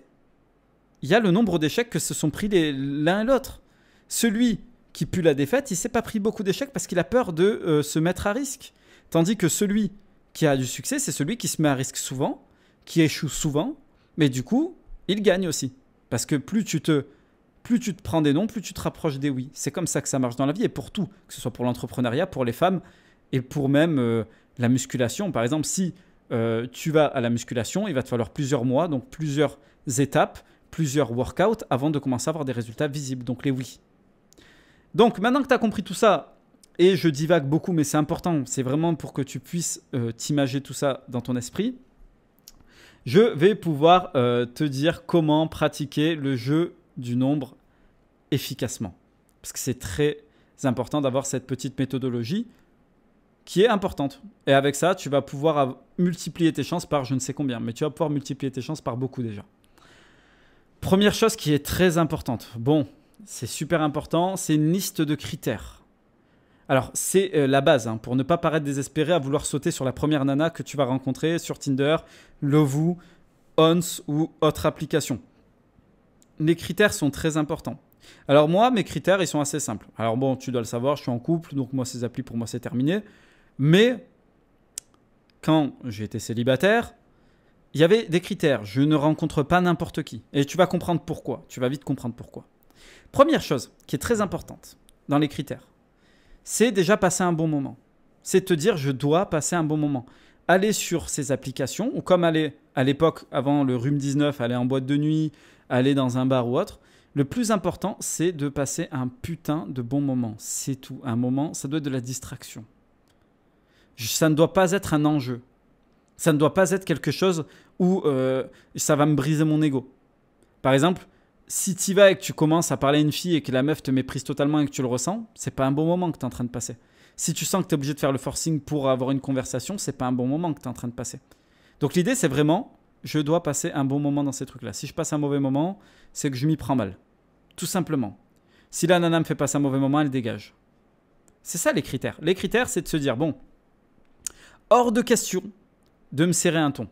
il y a le nombre d'échecs que se sont pris l'un et l'autre. Celui qui pue la défaite, il s'est pas pris beaucoup d'échecs parce qu'il a peur de euh, se mettre à risque. Tandis que celui qui a du succès, c'est celui qui se met à risque souvent, qui échoue souvent, mais du coup, il gagne aussi. Parce que plus tu te, plus tu te prends des noms, plus tu te rapproches des oui. C'est comme ça que ça marche dans la vie et pour tout, que ce soit pour l'entrepreneuriat, pour les femmes et pour même euh, la musculation. Par exemple, si euh, tu vas à la musculation, il va te falloir plusieurs mois, donc plusieurs étapes, plusieurs workouts avant de commencer à avoir des résultats visibles. Donc les oui. Donc maintenant que tu as compris tout ça, et je divague beaucoup, mais c'est important, c'est vraiment pour que tu puisses euh, t'imager tout ça dans ton esprit, je vais pouvoir euh, te dire comment pratiquer le jeu du nombre efficacement. Parce que c'est très important d'avoir cette petite méthodologie qui est importante. Et avec ça, tu vas pouvoir multiplier tes chances par je ne sais combien, mais tu vas pouvoir multiplier tes chances par beaucoup déjà. Première chose qui est très importante. Bon, c'est super important, c'est une liste de critères. Alors, c'est euh, la base, hein, pour ne pas paraître désespéré à vouloir sauter sur la première nana que tu vas rencontrer sur Tinder, Lovoo, Ons ou autre application. Les critères sont très importants. Alors moi, mes critères, ils sont assez simples. Alors bon, tu dois le savoir, je suis en couple, donc moi, ces applis, pour moi, c'est terminé. Mais quand j'étais célibataire, il y avait des critères. Je ne rencontre pas n'importe qui. Et tu vas comprendre pourquoi. Tu vas vite comprendre pourquoi. Première chose qui est très importante dans les critères, c'est déjà passer un bon moment. C'est te dire je dois passer un bon moment. Aller sur ces applications, ou comme aller à l'époque avant le rhume 19, aller en boîte de nuit, aller dans un bar ou autre, le plus important c'est de passer un putain de bon moment. C'est tout. Un moment, ça doit être de la distraction ça ne doit pas être un enjeu. Ça ne doit pas être quelque chose où euh, ça va me briser mon ego. Par exemple, si tu vas et que tu commences à parler à une fille et que la meuf te méprise totalement et que tu le ressens, c'est pas un bon moment que tu es en train de passer. Si tu sens que tu es obligé de faire le forcing pour avoir une conversation, c'est pas un bon moment que tu es en train de passer. Donc l'idée, c'est vraiment, je dois passer un bon moment dans ces trucs-là. Si je passe un mauvais moment, c'est que je m'y prends mal. Tout simplement. Si la nana me fait passer un mauvais moment, elle dégage. C'est ça les critères. Les critères, c'est de se dire, bon, hors de question de me serrer un ton.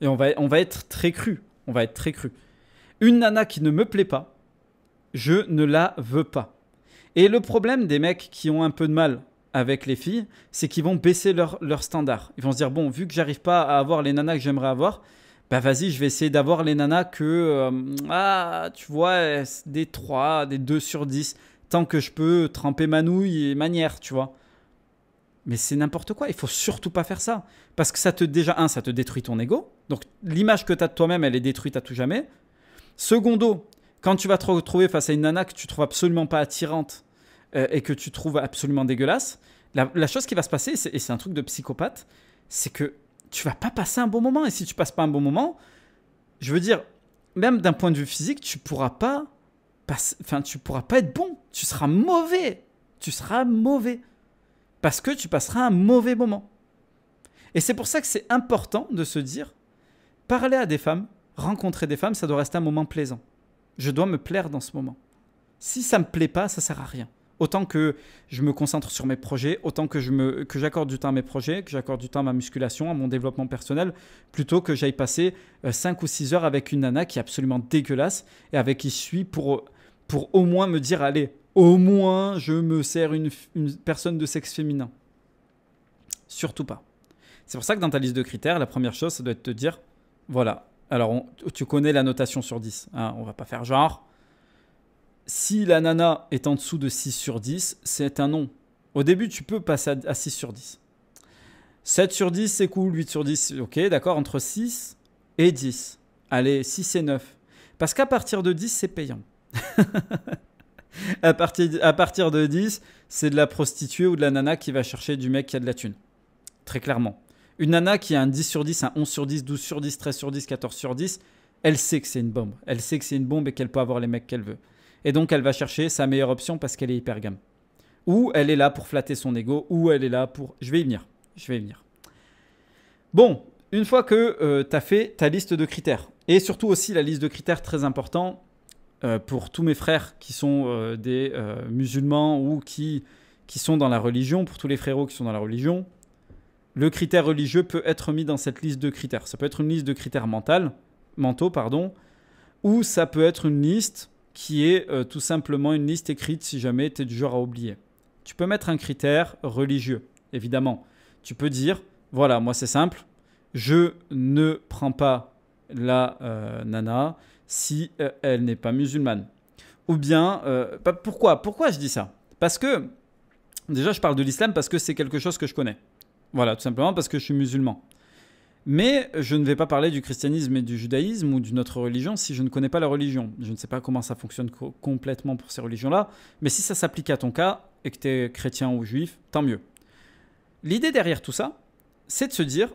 Et on va, on va être très cru. On va être très cru. Une nana qui ne me plaît pas, je ne la veux pas. Et le problème des mecs qui ont un peu de mal avec les filles, c'est qu'ils vont baisser leur, standard. Ils vont se dire, bon, vu que j'arrive pas à avoir les nanas que j'aimerais avoir, bah vas-y, je vais essayer d'avoir les nanas que, euh, ah, tu vois, des 3, des 2 sur 10, tant que je peux tremper ma nouille et manière, tu vois. Mais c'est n'importe quoi. Il faut surtout pas faire ça. Parce que ça te, déjà, un, ça te détruit ton ego. Donc, l'image que tu as de toi-même, elle est détruite à tout jamais. Secondo, quand tu vas te retrouver face à une nana que tu trouves absolument pas attirante euh, et que tu trouves absolument dégueulasse, la, chose qui va se passer, et c'est un truc de psychopathe, c'est que tu vas pas passer un bon moment. Et si tu passes pas un bon moment, je veux dire, même d'un point de vue physique, tu pourras pas, enfin, tu pourras pas être bon. Tu seras mauvais. Tu seras mauvais parce que tu passeras un mauvais moment. Et c'est pour ça que c'est important de se dire, parler à des femmes, rencontrer des femmes, ça doit rester un moment plaisant. Je dois me plaire dans ce moment. Si ça me plaît pas, ça sert à rien. Autant que je me concentre sur mes projets, autant que je me que j'accorde du temps à mes projets, que j'accorde du temps à ma musculation, à mon développement personnel, plutôt que j'aille passer 5 euh, ou 6 heures avec une nana qui est absolument dégueulasse et avec qui je suis pour pour au moins me dire allez, au moins je me sers une, personne de sexe féminin. Surtout pas. C'est pour ça que dans ta liste de critères, la première chose, ça doit être de te dire, voilà, alors tu connais la notation sur 10, On hein, on va pas faire genre. Si la nana est en dessous de 6 sur 10, c'est un non. Au début, tu peux passer à 6 sur 10. 7 sur 10, c'est cool. 8 sur 10, ok, d'accord. Entre 6 et 10. Allez, 6 et 9. Parce qu'à partir de 10, c'est payant. à, partir, de 10, c'est de la prostituée ou de la nana qui va chercher du mec qui a de la thune. Très clairement. Une nana qui a un 10 sur 10, un 11 sur 10, 12 sur 10, 13 sur 10, 14 sur 10, elle sait que c'est une bombe. Elle sait que c'est une bombe et qu'elle peut avoir les mecs qu'elle veut. Et donc elle va chercher sa meilleure option parce qu'elle est hyper gamme. Ou elle est là pour flatter son ego, ou elle est là pour... Je vais y venir. Je vais y venir. Bon, une fois que euh, tu as fait ta liste de critères, et surtout aussi la liste de critères très important, euh, pour tous mes frères qui sont euh, des euh, musulmans ou qui, sont dans la religion, pour tous les frérots qui sont dans la religion, le critère religieux peut être mis dans cette liste de critères. Ça peut être une liste de critères mental, mentaux, pardon, ou ça peut être une liste qui est tout simplement une liste écrite si jamais tu es du genre à oublier. Tu peux mettre un critère religieux, évidemment. Tu peux dire, voilà, moi c'est simple, je ne prends pas la nana, si euh, elle n'est pas musulmane. Ou bien, euh, pourquoi Pourquoi je dis ça Parce que, déjà, je parle de l'islam parce que c'est quelque chose que je connais. Voilà, tout simplement parce que je suis musulman. Mais je ne vais pas parler du christianisme et du judaïsme ou d'une autre religion si je ne connais pas la religion. Je ne sais pas comment ça fonctionne complètement pour ces religions-là, mais si ça s'applique à ton cas et que tu es chrétien ou juif, tant mieux. L'idée derrière tout ça, c'est de se dire,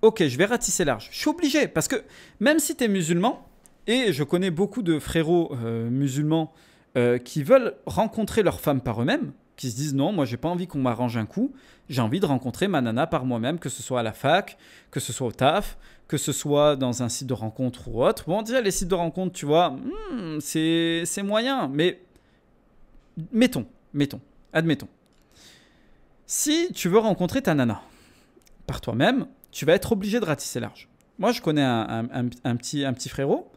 ok, je vais ratisser large. Je suis obligé, parce que même si tu es musulman, et je connais beaucoup de frérots euh, musulmans euh, qui veulent rencontrer leur femme par eux-mêmes, qui se disent non, moi j'ai pas envie qu'on m'arrange un coup, j'ai envie de rencontrer ma nana par moi-même, que ce soit à la fac, que ce soit au taf, que ce soit dans un site de rencontre ou autre. Bon, déjà les sites de rencontre, tu vois, hmm, c'est moyen, mais mettons, mettons, admettons. Si tu veux rencontrer ta nana par toi-même, tu vas être obligé de ratisser large. Moi, je connais un, petit, un petit frérot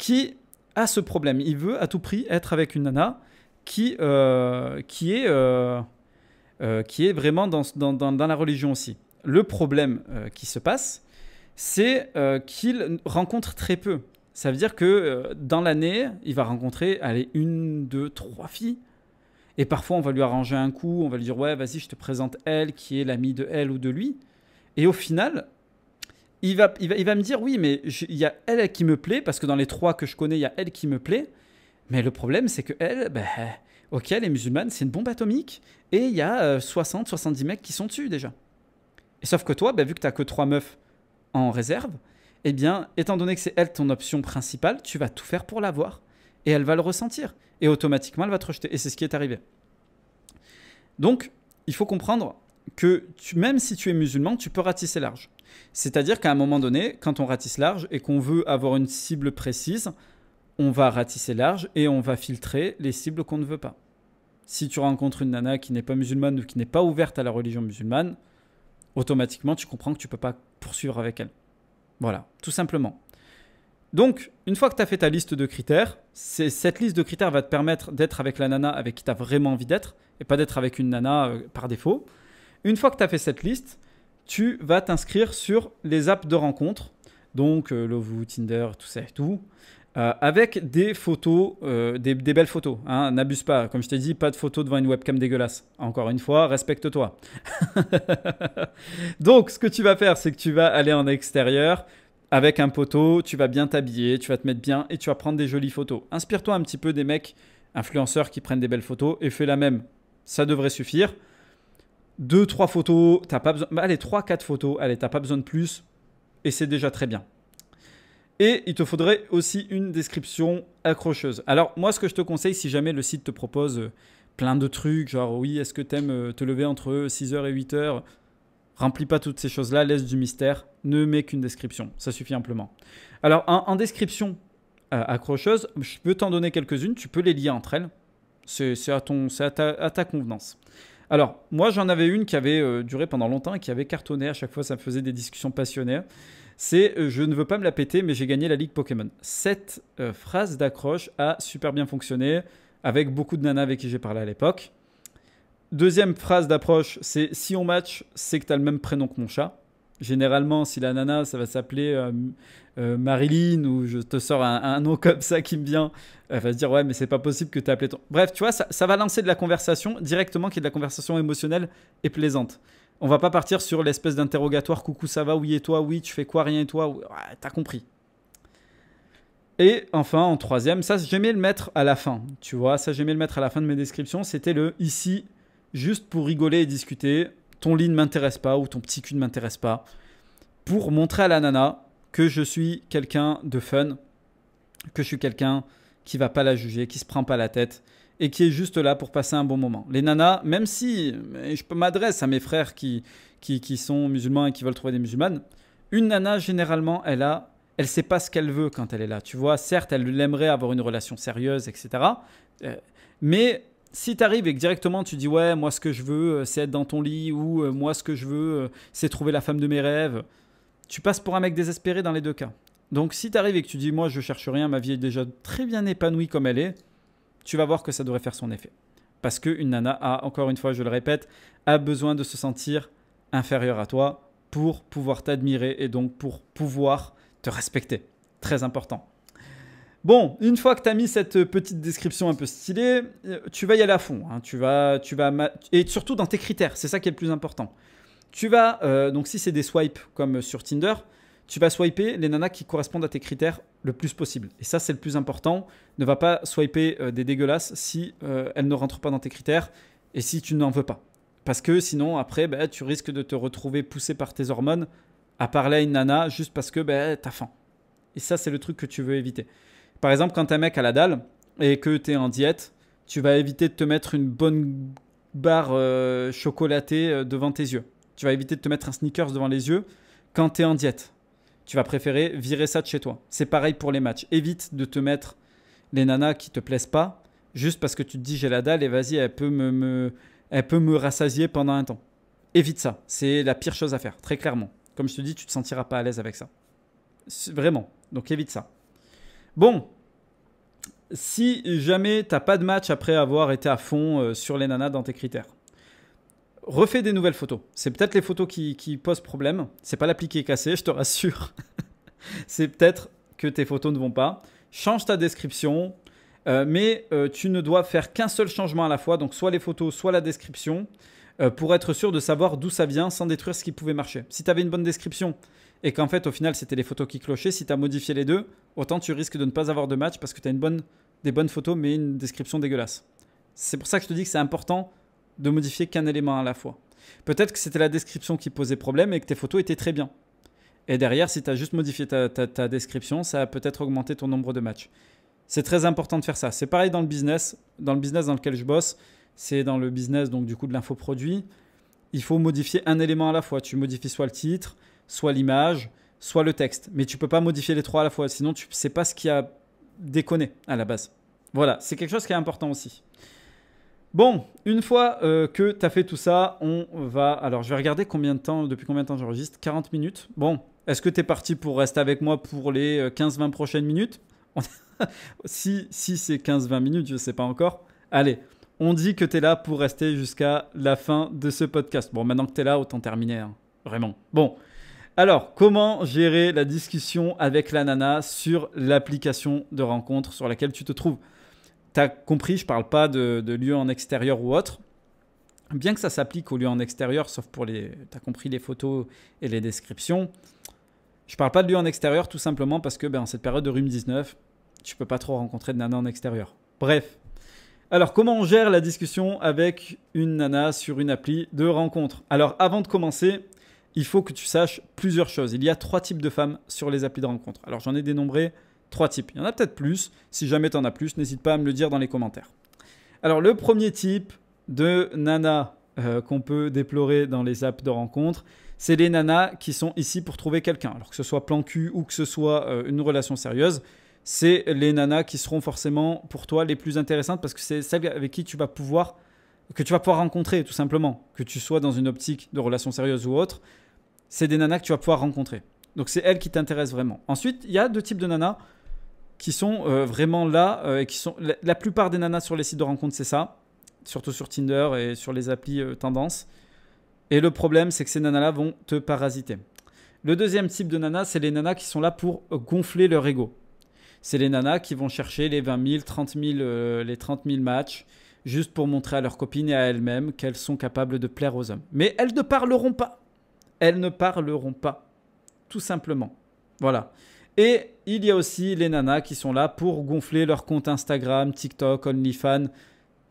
qui a ce problème. Il veut à tout prix être avec une nana qui, euh, qui, est, euh, euh, qui est vraiment dans, dans, dans, la religion aussi. Le problème qui se passe, c'est qu'il rencontre très peu. Ça veut dire que dans l'année, il va rencontrer allez, une, deux, trois filles. Et parfois, on va lui arranger un coup, on va lui dire Ouais, vas-y, je te présente elle, qui est l'amie de elle ou de lui. Et au final, il va, il va, me dire oui, mais il y a elle qui me plaît, parce que dans les trois que je connais, il y a elle qui me plaît. Mais le problème, c'est que elle, bah, ok, elle est musulmane, c'est une bombe atomique, et il y a 60-70 euh, mecs qui sont dessus déjà. Et sauf que toi, bah, vu que tu t'as que trois meufs en réserve, eh bien, étant donné que c'est elle ton option principale, tu vas tout faire pour l'avoir. Et elle va le ressentir. Et automatiquement, elle va te rejeter. Et c'est ce qui est arrivé. Donc, il faut comprendre que même si tu es musulman, tu peux ratisser large. C'est-à-dire qu'à un moment donné, quand on ratisse large et qu'on veut avoir une cible précise, on va ratisser large et on va filtrer les cibles qu'on ne veut pas. Si tu rencontres une nana qui n'est pas musulmane ou qui n'est pas ouverte à la religion musulmane, automatiquement tu comprends que tu ne peux pas poursuivre avec elle. Voilà, tout simplement. Donc, une fois que tu as fait ta liste de critères, cette liste de critères va te permettre d'être avec la nana avec qui tu as vraiment envie d'être et pas d'être avec une nana euh, par défaut. Une fois que tu as fait cette liste, tu vas t'inscrire sur les apps de rencontre, donc euh, le Tinder, tout ça et tout, euh, avec des photos, euh, des, belles photos. Hein, N'abuse pas, comme je t'ai dit, pas de photos devant une webcam dégueulasse. Encore une fois, respecte-toi. donc, ce que tu vas faire, c'est que tu vas aller en extérieur, avec un poteau, tu vas bien t'habiller, tu vas te mettre bien et tu vas prendre des jolies photos. Inspire-toi un petit peu des mecs influenceurs qui prennent des belles photos et fais la même. Ça devrait suffire deux, trois photos, t'as pas besoin. allez, trois, quatre photos, allez, t'as pas besoin de plus. Et c'est déjà très bien. Et il te faudrait aussi une description accrocheuse. Alors, moi, ce que je te conseille, si jamais le site te propose euh, plein de trucs, genre oui, est-ce que t'aimes euh, te lever entre 6h et 8h Remplis pas toutes ces choses-là, laisse du mystère, ne mets qu'une description, ça suffit amplement. Alors, en, description euh, accrocheuse, je peux t'en donner quelques-unes, tu peux les lier entre elles, c'est à, ton, à ta convenance. Alors, moi, j'en avais une qui avait euh, duré pendant longtemps et qui avait cartonné. À chaque fois, ça me faisait des discussions passionnées. C'est euh, je ne veux pas me la péter, mais j'ai gagné la Ligue Pokémon. Cette euh, phrase d'accroche a super bien fonctionné avec beaucoup de nanas avec qui j'ai parlé à l'époque. Deuxième phrase d'approche, c'est si on match, c'est que tu as le même prénom que mon chat. Généralement, si la nana, ça va s'appeler euh, euh, Marilyn ou je te sors un, nom comme ça qui me vient, elle va se dire ouais mais c'est pas possible que tu appelé ton... Bref, tu vois, ça, ça, va lancer de la conversation directement qui est de la conversation émotionnelle et plaisante. On va pas partir sur l'espèce d'interrogatoire coucou ça va, oui et toi, oui tu fais quoi, rien et toi, ouais, ah, t'as compris. Et enfin, en troisième, ça j'aimais le mettre à la fin, tu vois, ça j'aimais le mettre à la fin de mes descriptions, c'était le ici, juste pour rigoler et discuter, ton lit ne m'intéresse pas ou ton petit cul ne m'intéresse pas, pour montrer à la nana que je suis quelqu'un de fun, que je suis quelqu'un qui va pas la juger, qui se prend pas la tête et qui est juste là pour passer un bon moment. Les nanas, même si je m'adresse à mes frères qui, qui, sont musulmans et qui veulent trouver des musulmanes, une nana, généralement, elle a elle sait pas ce qu'elle veut quand elle est là. Tu vois, certes, elle l'aimerait avoir une relation sérieuse, etc. Euh, mais si tu arrives et que directement tu dis ouais, moi ce que je veux euh, c'est être dans ton lit ou euh, moi ce que je veux euh, c'est trouver la femme de mes rêves, tu passes pour un mec désespéré dans les deux cas. Donc si tu arrives et que tu dis moi je cherche rien, ma vie est déjà très bien épanouie comme elle est, tu vas voir que ça devrait faire son effet. Parce qu'une nana a, encore une fois je le répète, a besoin de se sentir inférieure à toi pour pouvoir t'admirer et donc pour pouvoir te respecter. Très important. Bon, une fois que tu as mis cette petite description un peu stylée, euh, tu vas y aller à fond. Hein. Tu vas, tu vas et surtout dans tes critères, c'est ça qui est le plus important. Tu vas, euh, donc si c'est des swipes comme sur Tinder, tu vas swiper les nanas qui correspondent à tes critères le plus possible. Et ça, c'est le plus important. Ne va pas swiper euh, des dégueulasses si elles ne rentrent pas dans tes critères et si tu n'en veux pas. Parce que sinon, après, bah, tu risques de te retrouver poussé par tes hormones à parler à une nana juste parce que tu bah, t'as faim. Et ça, c'est le truc que tu veux éviter. Par exemple, quand t'es un mec à la dalle et que t'es en diète, tu vas éviter de te mettre une bonne barre euh, chocolatée euh, devant tes yeux. Tu vas éviter de te mettre un sneakers devant les yeux quand t'es en diète. Tu vas préférer virer ça de chez toi. C'est pareil pour les matchs. Évite de te mettre les nanas qui te plaisent pas juste parce que tu te dis j'ai la dalle et vas-y, elle peut me, me, elle peut me rassasier pendant un temps. Évite ça. C'est la pire chose à faire, très clairement. Comme je te dis, tu te sentiras pas à l'aise avec ça. Vraiment. Donc évite ça. Bon, si jamais t'as pas de match après avoir été à fond euh, sur les nanas dans tes critères, refais des nouvelles photos. C'est peut-être les photos qui, posent problème. C'est pas l'appli qui est cassée, je te rassure. C'est peut-être que tes photos ne vont pas. Change ta description, euh, mais euh, tu ne dois faire qu'un seul changement à la fois, donc soit les photos, soit la description, pour être sûr de savoir d'où ça vient sans détruire ce qui pouvait marcher. Si tu avais une bonne description, et qu'en fait, au final, c'était les photos qui clochaient. Si tu as modifié les deux, autant tu risques de ne pas avoir de match parce que tu as une bonne, des bonnes photos, mais une description dégueulasse. C'est pour ça que je te dis que c'est important de modifier qu'un élément à la fois. Peut-être que c'était la description qui posait problème et que tes photos étaient très bien. Et derrière, si tu as juste modifié ta, description, ça a peut-être augmenté ton nombre de matchs. C'est très important de faire ça. C'est pareil dans le business. Dans le business dans lequel je bosse, c'est dans le business donc du coup de l'infoproduit. Il faut modifier un élément à la fois. Tu modifies soit le titre, soit l'image, soit le texte. Mais tu peux pas modifier les trois à la fois, sinon tu sais pas ce qui a déconné à la base. Voilà, c'est quelque chose qui est important aussi. Bon, une fois euh, que tu as fait tout ça, on va... Alors, je vais regarder combien de temps, depuis combien de temps j'enregistre. 40 minutes. Bon, est-ce que tu es parti pour rester avec moi pour les 15-20 euh, prochaines minutes Si, si c'est 15-20 minutes, je ne sais pas encore. Allez, on dit que tu es là pour rester jusqu'à la fin de ce podcast. Bon, maintenant que tu es là, autant terminer. Hein, vraiment. Bon, alors, comment gérer la discussion avec la nana sur l'application de rencontre sur laquelle tu te trouves T'as compris, je parle pas de, lieu en extérieur ou autre. Bien que ça s'applique au lieu en extérieur, sauf pour les. T'as compris les photos et les descriptions. Je parle pas de lieu en extérieur tout simplement parce que ben, en cette période de rhume 19, tu peux pas trop rencontrer de nana en extérieur. Bref. Alors, comment on gère la discussion avec une nana sur une appli de rencontre Alors, avant de commencer, il faut que tu saches plusieurs choses. Il y a trois types de femmes sur les applis de rencontre. Alors j'en ai dénombré trois types. Il y en a peut-être plus. Si jamais tu en as plus, n'hésite pas à me le dire dans les commentaires. Alors le premier type de nana euh, qu'on peut déplorer dans les apps de rencontre, c'est les nanas qui sont ici pour trouver quelqu'un. Alors que ce soit plan cul ou que ce soit euh, une relation sérieuse, c'est les nanas qui seront forcément pour toi les plus intéressantes parce que c'est celles avec qui tu vas pouvoir que tu vas pouvoir rencontrer, tout simplement, que tu sois dans une optique de relation sérieuse ou autre, c'est des nanas que tu vas pouvoir rencontrer. Donc c'est elles qui t'intéressent vraiment. Ensuite, il y a deux types de nanas qui sont euh, vraiment là euh, et qui sont la, plupart des nanas sur les sites de rencontres, c'est ça, surtout sur Tinder et sur les applis tendances. Euh, tendance. Et le problème, c'est que ces nanas-là vont te parasiter. Le deuxième type de nanas, c'est les nanas qui sont là pour gonfler leur ego. C'est les nanas qui vont chercher les 20 000, 30 000, les 30 000 matchs, juste pour montrer à leurs copines et à elles-mêmes qu'elles sont capables de plaire aux hommes. Mais elles ne parleront pas. Elles ne parleront pas. Tout simplement. Voilà. Et il y a aussi les nanas qui sont là pour gonfler leur compte Instagram, TikTok, OnlyFans.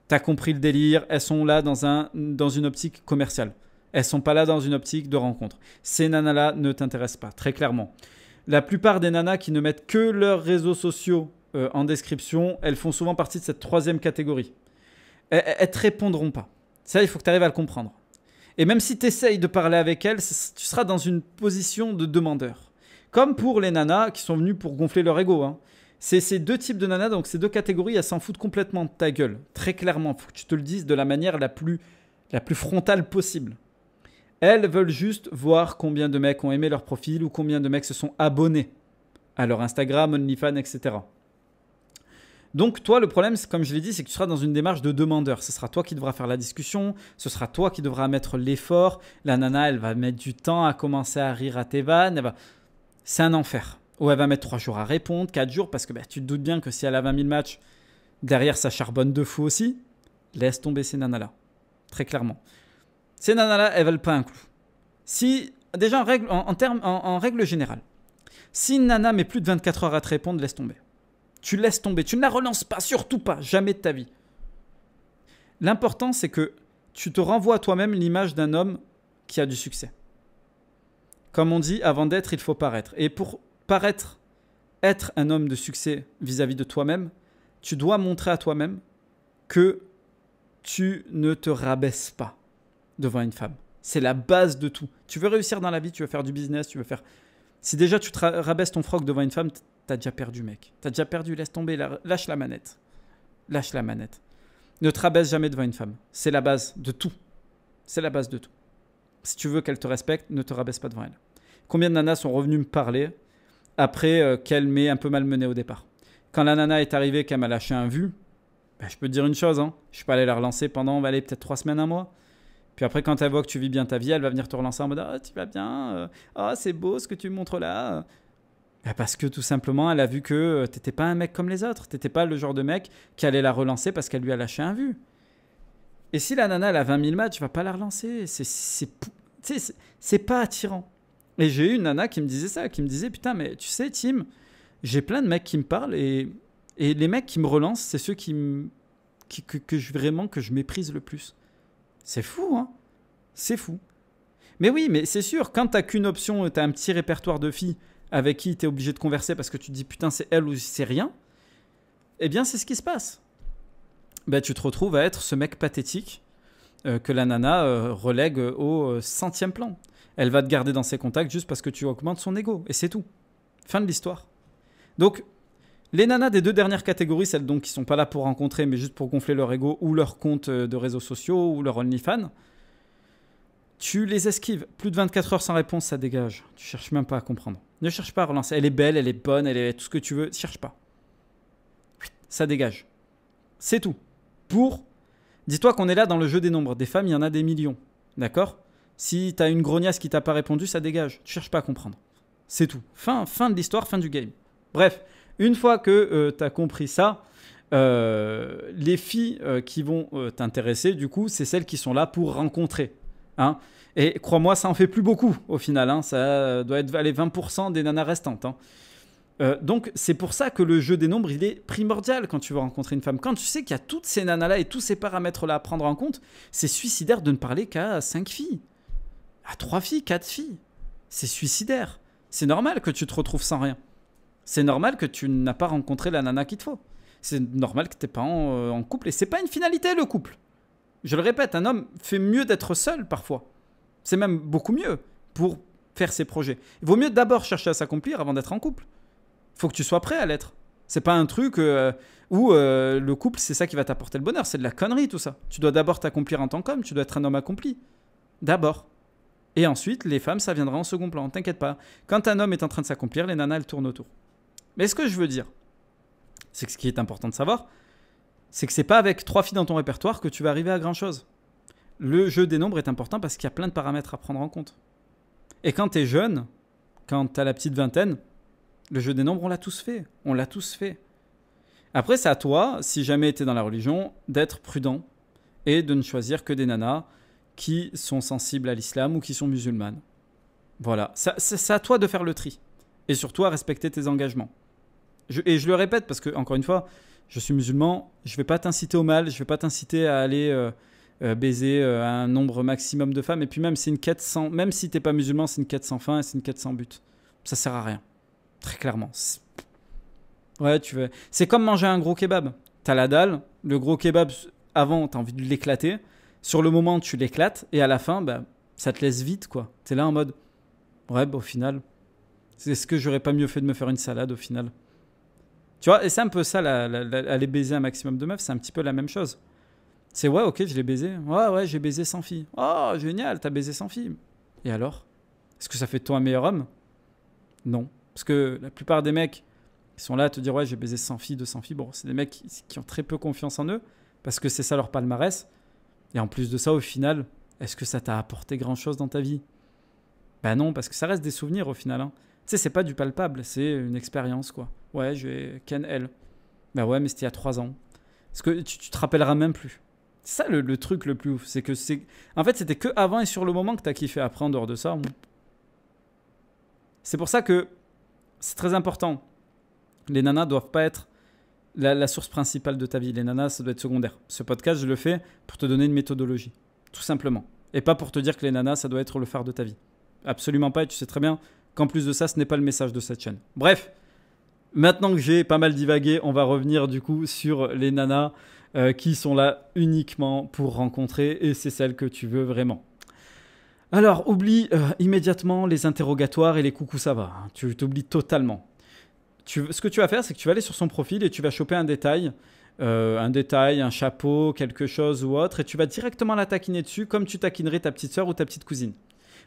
T'as compris le délire, elles sont là dans, un, dans une optique commerciale. Elles sont pas là dans une optique de rencontre. Ces nanas-là ne t'intéressent pas, très clairement. La plupart des nanas qui ne mettent que leurs réseaux sociaux euh, en description, elles font souvent partie de cette troisième catégorie. Elles, elles te répondront pas. Ça, il faut que tu arrives à le comprendre. Et même si tu essayes de parler avec elles, tu seras dans une position de demandeur. Comme pour les nanas qui sont venues pour gonfler leur ego. Hein. C'est ces deux types de nanas, donc ces deux catégories, elles s'en foutent complètement de ta gueule. Très clairement, Il faut que tu te le dises de la manière la plus, la plus frontale possible. Elles veulent juste voir combien de mecs ont aimé leur profil ou combien de mecs se sont abonnés à leur Instagram, OnlyFans, etc. Donc toi, le problème, comme je l'ai dit, c'est que tu seras dans une démarche de demandeur. Ce sera toi qui devras faire la discussion, ce sera toi qui devras mettre l'effort. La nana, elle va mettre du temps à commencer à rire à tes vannes. C'est un enfer. Ou elle va mettre 3 jours à répondre, 4 jours, parce que bah, tu te doutes bien que si elle a 20 000 matchs, derrière, ça charbonne de fou aussi. Laisse tomber ces nanas-là. Très clairement. Ces nanas-là, elles valent pas un coup. Si, déjà en règle, en, en, en règle générale, si une nana met plus de 24 heures à te répondre, laisse tomber. Tu laisses tomber, tu ne la relances pas, surtout pas, jamais de ta vie. L'important, c'est que tu te renvoies à toi-même l'image d'un homme qui a du succès. Comme on dit, avant d'être, il faut paraître. Et pour paraître être un homme de succès vis-à-vis de toi-même, tu dois montrer à toi-même que tu ne te rabaisse pas devant une femme. C'est la base de tout. Tu veux réussir dans la vie, tu veux faire du business, tu veux faire si déjà tu te rabaisse ton froc devant une femme, t'as déjà perdu, mec. T'as déjà perdu, laisse tomber, lâche la manette. Lâche la manette. Ne te rabaisse jamais devant une femme. C'est la base de tout. C'est la base de tout. Si tu veux qu'elle te respecte, ne te rabaisse pas devant elle. Combien de nanas sont revenues me parler après euh, qu'elle m'ait un peu malmené au départ Quand la nana est arrivée, qu'elle m'a lâché un vu, ben, je peux te dire une chose, hein. je suis pas allé la relancer pendant, valait peut-être trois semaines, un mois. Puis après, quand elle voit que tu vis bien ta vie, elle va venir te relancer en mode oh, tu vas bien, oh, c'est beau ce que tu montres là. Bah, parce que tout simplement, elle a vu que euh, t'étais pas un mec comme les autres. T'étais pas le genre de mec qui allait la relancer parce qu'elle lui a lâché un vu. Et si la nana, elle a 20 000 maths, tu vas pas la relancer. C'est pas attirant. Et j'ai eu une nana qui me disait ça, qui me disait Putain, mais tu sais, Tim, j'ai plein de mecs qui me parlent et, les mecs qui me relancent, c'est ceux qui, qui que, que je, vraiment que je méprise le plus. C'est fou, hein C'est fou. Mais oui, mais c'est sûr, quand t'as qu'une option, euh, t'as un petit répertoire de filles avec qui t'es obligé de converser parce que tu te dis putain c'est elle ou c'est rien, eh bien c'est ce qui se passe. Ben, tu te retrouves à être ce mec pathétique euh, que la nana euh, relègue au centième plan. Elle va te garder dans ses contacts juste parce que tu augmentes son ego, et c'est tout. Fin de l'histoire. Donc les nanas des deux dernières catégories, celles donc qui sont pas là pour rencontrer, mais juste pour gonfler leur ego ou leur compte euh, de réseaux sociaux ou leur OnlyFans, tu les esquives. Plus de 24 heures sans réponse, ça dégage. Tu cherches même pas à comprendre. Ne cherche pas à relancer. Elle est belle, elle est bonne, elle est tout ce que tu veux. Cherche pas. Ça dégage. C'est tout. Pour. Dis-toi qu'on est là dans le jeu des nombres. Des femmes, il y en a des millions. D'accord Si t'as une grognasse qui t'a pas répondu, ça dégage. Tu cherches pas à comprendre. C'est tout. Fin, fin de l'histoire, fin du game. Bref, une fois que euh, tu as compris ça, euh, les filles euh, qui vont t'intéresser, du coup, c'est celles qui sont là pour rencontrer. Hein. Et crois-moi, ça en fait plus beaucoup au final. Hein. Ça doit être les 20% des nanas restantes. Hein. donc c'est pour ça que le jeu des nombres, il est primordial quand tu veux rencontrer une femme. Quand tu sais qu'il y a toutes ces nanas-là et tous ces paramètres-là à prendre en compte, c'est suicidaire de ne parler qu'à 5 filles. À 3 filles, 4 filles. C'est suicidaire. C'est normal que tu te retrouves sans rien c'est normal que tu n'as pas rencontré la nana qu'il te faut. C'est normal que tu t'es pas euh, en, couple. Et c'est pas une finalité, le couple. Je le répète, un homme fait mieux d'être seul parfois. C'est même beaucoup mieux pour faire ses projets. Il vaut mieux d'abord chercher à s'accomplir avant d'être en couple. Il Faut que tu sois prêt à l'être. C'est pas un truc euh, où euh, le couple, c'est ça qui va t'apporter le bonheur. C'est de la connerie, tout ça. Tu dois d'abord t'accomplir en tant qu'homme. Tu dois être un homme accompli. D'abord. Et ensuite, les femmes, ça viendra en second plan. T'inquiète pas. Quand un homme est en train de s'accomplir, les nanas, elles tournent autour. Mais ce que je veux dire, c'est que ce qui est important de savoir, c'est que c'est pas avec trois filles dans ton répertoire que tu vas arriver à grand chose. Le jeu des nombres est important parce qu'il y a plein de paramètres à prendre en compte. Et quand tu es jeune, quand as la petite vingtaine, le jeu des nombres, on l'a tous fait. On l'a tous fait. Après, c'est à toi, si jamais tu es dans la religion, d'être prudent et de ne choisir que des nanas qui sont sensibles à l'islam ou qui sont musulmanes. Voilà, c'est à toi de faire le tri. Et surtout à respecter tes engagements et je le répète parce que, encore une fois, je suis musulman, je vais pas t'inciter au mal, je vais pas t'inciter à aller euh, euh, baiser euh, un nombre maximum de femmes. Et puis même, c'est une quête sans, même si t'es pas musulman, c'est une quête sans fin et c'est une quête sans but. Ça sert à rien. Très clairement. Ouais, tu veux. C'est comme manger un gros kebab. T'as la dalle, le gros kebab avant, t'as envie de l'éclater. Sur le moment, tu l'éclates et à la fin, bah, ça te laisse vite, quoi. es là en mode, ouais, bah, au final, c'est ce que j'aurais pas mieux fait de me faire une salade au final. Tu vois, et c'est un peu ça, la, aller baiser un maximum de meufs, c'est un petit peu la même chose. C'est ouais, ok, je l'ai baisé. Ouais, ouais, j'ai baisé sans fille. Oh, génial, t'as baisé sans fille. Et alors Est-ce que ça fait de toi un meilleur homme Non. Parce que la plupart des mecs qui sont là à te dire ouais, j'ai baisé 100 filles, 200 filles, bon, c'est des mecs qui, ont très peu confiance en eux parce que c'est ça leur palmarès. Et en plus de ça, au final, est-ce que ça t'a apporté grand chose dans ta vie Ben non, parce que ça reste des souvenirs au final. Hein. Tu sais, c'est pas du palpable, c'est une expérience quoi. Ouais, vais... Ken L. Bah ouais, mais c'était il y a 3 ans. Parce que tu, te rappelleras même plus. C'est ça le, truc le plus ouf. C'est que c'est. En fait, c'était que avant et sur le moment que t'as kiffé. Après, en dehors de ça. C'est pour ça que c'est très important. Les nanas doivent pas être la, la, source principale de ta vie. Les nanas, ça doit être secondaire. Ce podcast, je le fais pour te donner une méthodologie. Tout simplement. Et pas pour te dire que les nanas, ça doit être le phare de ta vie. Absolument pas. Et tu sais très bien qu'en plus de ça, ce n'est pas le message de cette chaîne. Bref. Maintenant que j'ai pas mal divagué, on va revenir du coup sur les nanas euh, qui sont là uniquement pour rencontrer et c'est celles que tu veux vraiment. Alors, oublie euh, immédiatement les interrogatoires et les coucou ça va. Hein. Tu t'oublies totalement. Tu, ce que tu vas faire, c'est que tu vas aller sur son profil et tu vas choper un détail. Euh, un détail, un chapeau, quelque chose ou autre, et tu vas directement la taquiner dessus comme tu taquinerais ta petite soeur ou ta petite cousine.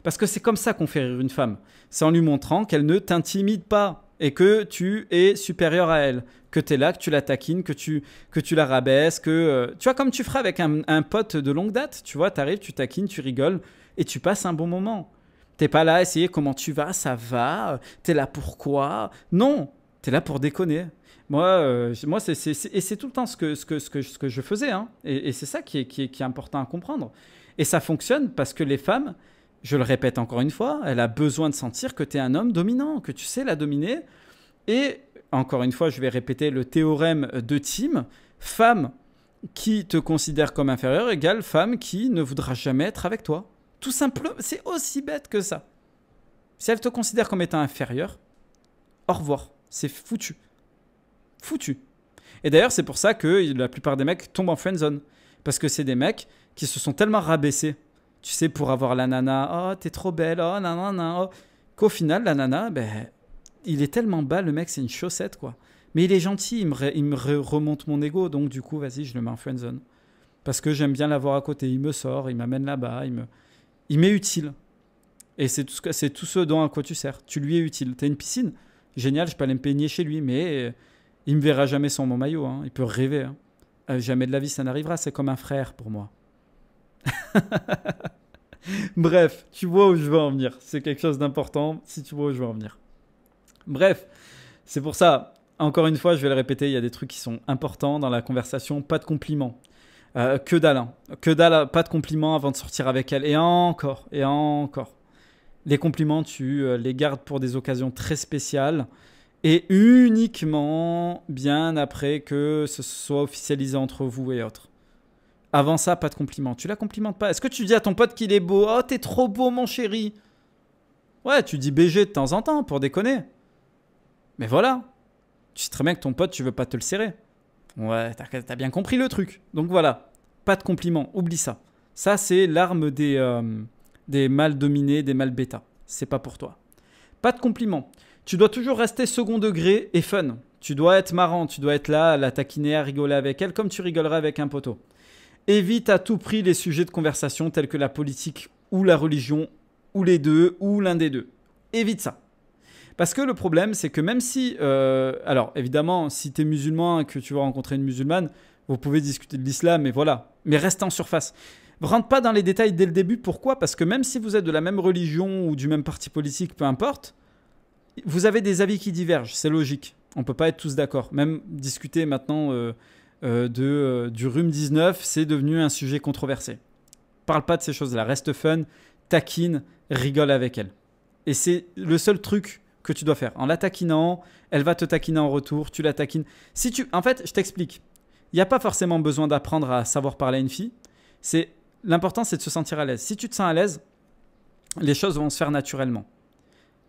Parce que c'est comme ça qu'on fait rire une femme. C'est en lui montrant qu'elle ne t'intimide pas et que tu es supérieur à elle, que tu es là, que tu la taquines, que tu, que tu la rabaisse, que... Euh, tu vois, comme tu feras avec un, pote de longue date, tu vois, tu arrives, tu taquines, tu rigoles, et tu passes un bon moment. T'es pas là à essayer comment tu vas, ça va, euh, tu es là pourquoi. Non, tu es là pour déconner. Moi, euh, moi c'est, et c'est tout le temps ce que, ce que, ce que, ce que je faisais. Hein. Et, et c'est ça qui est, qui, est, qui est important à comprendre. Et ça fonctionne parce que les femmes, je le répète encore une fois, elle a besoin de sentir que tu es un homme dominant, que tu sais la dominer. Et encore une fois, je vais répéter le théorème de Tim, femme qui te considère comme inférieur égale femme qui ne voudra jamais être avec toi. Tout simplement, c'est aussi bête que ça. Si elle te considère comme étant inférieur, au revoir, c'est foutu. Foutu. Et d'ailleurs, c'est pour ça que la plupart des mecs tombent en friendzone. Parce que c'est des mecs qui se sont tellement rabaissés tu sais, pour avoir la nana, oh, t'es trop belle, ah, oh, nanana, oh. Qu'au final, la nana, ben, il est tellement bas, le mec, c'est une chaussette, quoi. Mais il est gentil, il me, remonte mon ego, donc du coup, vas-y, je le mets en friendzone. Parce que j'aime bien l'avoir à côté, il me sort, il m'amène là-bas, il me, il m'est utile. Et c'est tout, ce, tout ce dont à quoi tu sers. Tu lui es utile. T'as une piscine Génial, je peux aller me peigner chez lui, mais il me verra jamais sans mon maillot. Hein. Il peut rêver. Hein. Euh, jamais de la vie, ça n'arrivera. C'est comme un frère pour moi. Bref, tu vois où je veux en venir. C'est quelque chose d'important si tu vois où je veux en venir. Bref, c'est pour ça, encore une fois, je vais le répéter, il y a des trucs qui sont importants dans la conversation, pas de compliments. Euh, que dalle, hein. que dalle, pas de compliments avant de sortir avec elle. Et encore, et encore. Les compliments, tu euh, les gardes pour des occasions très spéciales et uniquement bien après que ce soit officialisé entre vous et autres. Avant ça, pas de compliment. Tu la complimentes pas. Est-ce que tu dis à ton pote qu'il est beau Oh, t'es trop beau, mon chéri. Ouais, tu dis BG de temps en temps pour déconner. Mais voilà. Tu sais très bien que ton pote, tu veux pas te le serrer. Ouais, t'as bien compris le truc. Donc voilà. Pas de compliment. Oublie ça. Ça, c'est l'arme des, euh, des mal dominés, des mal bêta. C'est pas pour toi. Pas de compliment. Tu dois toujours rester second degré et fun. Tu dois être marrant, tu dois être là, la taquiner, à rigoler avec elle comme tu rigolerais avec un poteau. Évite à tout prix les sujets de conversation tels que la politique ou la religion ou les deux ou l'un des deux. Évite ça. Parce que le problème, c'est que même si... Euh, alors, évidemment, si tu es musulman et que tu vas rencontrer une musulmane, vous pouvez discuter de l'islam, mais voilà. Mais reste en surface. Rentre pas dans les détails dès le début. Pourquoi Parce que même si vous êtes de la même religion ou du même parti politique, peu importe, vous avez des avis qui divergent. C'est logique. On peut pas être tous d'accord. Même discuter maintenant... Euh, euh, de, euh, du rhume 19, c'est devenu un sujet controversé. Parle pas de ces choses-là, reste fun, taquine, rigole avec elle. Et c'est le seul truc que tu dois faire. En la taquinant, elle va te taquiner en retour, tu la taquines. Si tu... En fait, je t'explique. Il n'y a pas forcément besoin d'apprendre à savoir parler à une fille. C'est L'important, c'est de se sentir à l'aise. Si tu te sens à l'aise, les choses vont se faire naturellement.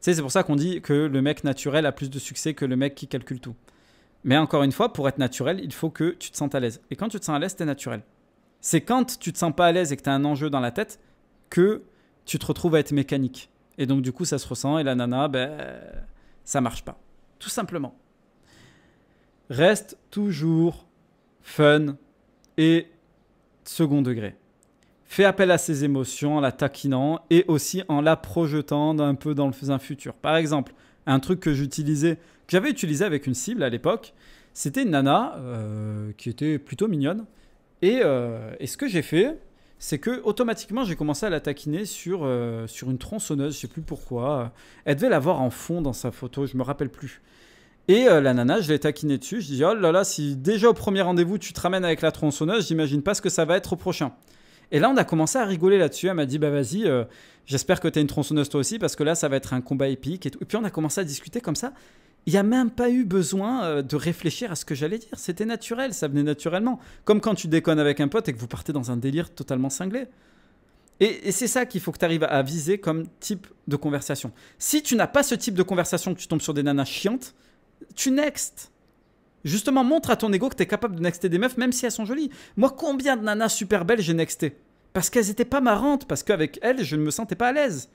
Tu c'est pour ça qu'on dit que le mec naturel a plus de succès que le mec qui calcule tout. Mais encore une fois, pour être naturel, il faut que tu te sentes à l'aise. Et quand tu te sens à l'aise, t'es naturel. C'est quand tu te sens pas à l'aise et que tu as un enjeu dans la tête que tu te retrouves à être mécanique. Et donc, du coup, ça se ressent et la nana, ben, ça marche pas. Tout simplement. Reste toujours fun et second degré. Fais appel à ses émotions en la taquinant et aussi en la projetant un peu dans le futur. Par exemple, un truc que j'utilisais que j'avais utilisé avec une cible à l'époque. C'était une nana euh, qui était plutôt mignonne. Euh, et, ce que j'ai fait, c'est que automatiquement j'ai commencé à la taquiner sur, euh, sur une tronçonneuse, je sais plus pourquoi. Elle devait l'avoir en fond dans sa photo, je me rappelle plus. Et la nana, je l'ai taquinée dessus, je dis oh là là, si déjà au premier rendez-vous tu te ramènes avec la tronçonneuse, j'imagine pas ce que ça va être au prochain. Et là, on a commencé à rigoler là-dessus. Elle m'a dit, bah vas-y, j'espère que tu es une tronçonneuse toi aussi, parce que là, ça va être un combat épique. Et, et puis, on a commencé à discuter comme ça il n'y a même pas eu besoin euh, de réfléchir à ce que j'allais dire. C'était naturel, ça venait naturellement. Comme quand tu déconnes avec un pote et que vous partez dans un délire totalement cinglé. Et, c'est ça qu'il faut que tu arrives à viser comme type de conversation. Si tu n'as pas ce type de conversation, que tu tombes sur des nanas chiantes, tu nextes. Justement, montre à ton ego que tu es capable de nexter des meufs, même si elles sont jolies. Moi, combien de nanas super belles j'ai nexté Parce qu'elles n'étaient pas marrantes, parce qu'avec elles, je ne me sentais pas à l'aise.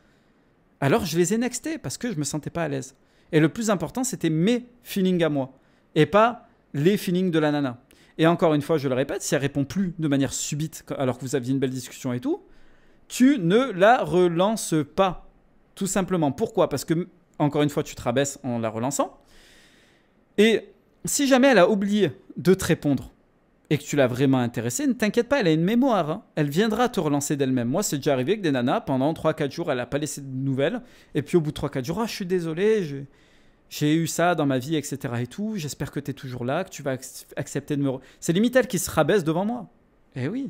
Alors je les ai nextées, parce que je ne me sentais pas à l'aise. Et le plus important, c'était mes feelings à moi et pas les feelings de la nana. Et encore une fois, je le répète, si elle répond plus de manière subite alors que vous aviez une belle discussion et tout, tu ne la relances pas. Tout simplement. Pourquoi Parce que, encore une fois, tu te rabaisses en la relançant. Et si jamais elle a oublié de te répondre, et que tu l'as vraiment intéressée, ne t'inquiète pas, elle a une mémoire. Hein. Elle viendra te relancer d'elle-même. Moi, c'est déjà arrivé que des nanas, pendant 3-4 jours, elle n'a pas laissé de nouvelles. Et puis au bout de 3-4 jours, ah, je suis désolé, j'ai eu ça dans ma vie, etc. et tout. J'espère que tu es toujours là, que tu vas accepter de me. C'est limite elle qui se rabaisse devant moi. Eh oui.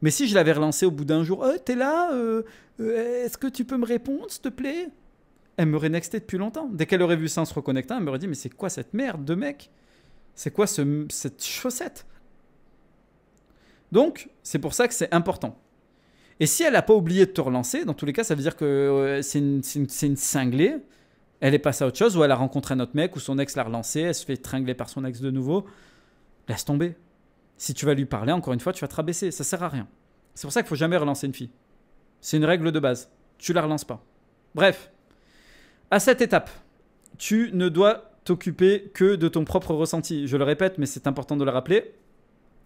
Mais si je l'avais relancée au bout d'un jour, tu euh, t'es là, euh, euh, est-ce que tu peux me répondre, s'il te plaît Elle m'aurait nexté depuis longtemps. Dès qu'elle aurait vu ça en se reconnectant, elle m'aurait dit, mais c'est quoi cette merde de mec C'est quoi ce, cette chaussette donc, c'est pour ça que c'est important. Et si elle n'a pas oublié de te relancer, dans tous les cas, ça veut dire que euh, c'est une, cinglée. Elle est passée à autre chose, ou elle a rencontré un autre mec, ou son ex l'a relancé. elle se fait tringler par son ex de nouveau. Laisse tomber. Si tu vas lui parler, encore une fois, tu vas te rabaisser. Ça sert à rien. C'est pour ça qu'il faut jamais relancer une fille. C'est une règle de base. Tu la relances pas. Bref, à cette étape, tu ne dois t'occuper que de ton propre ressenti. Je le répète, mais c'est important de le rappeler.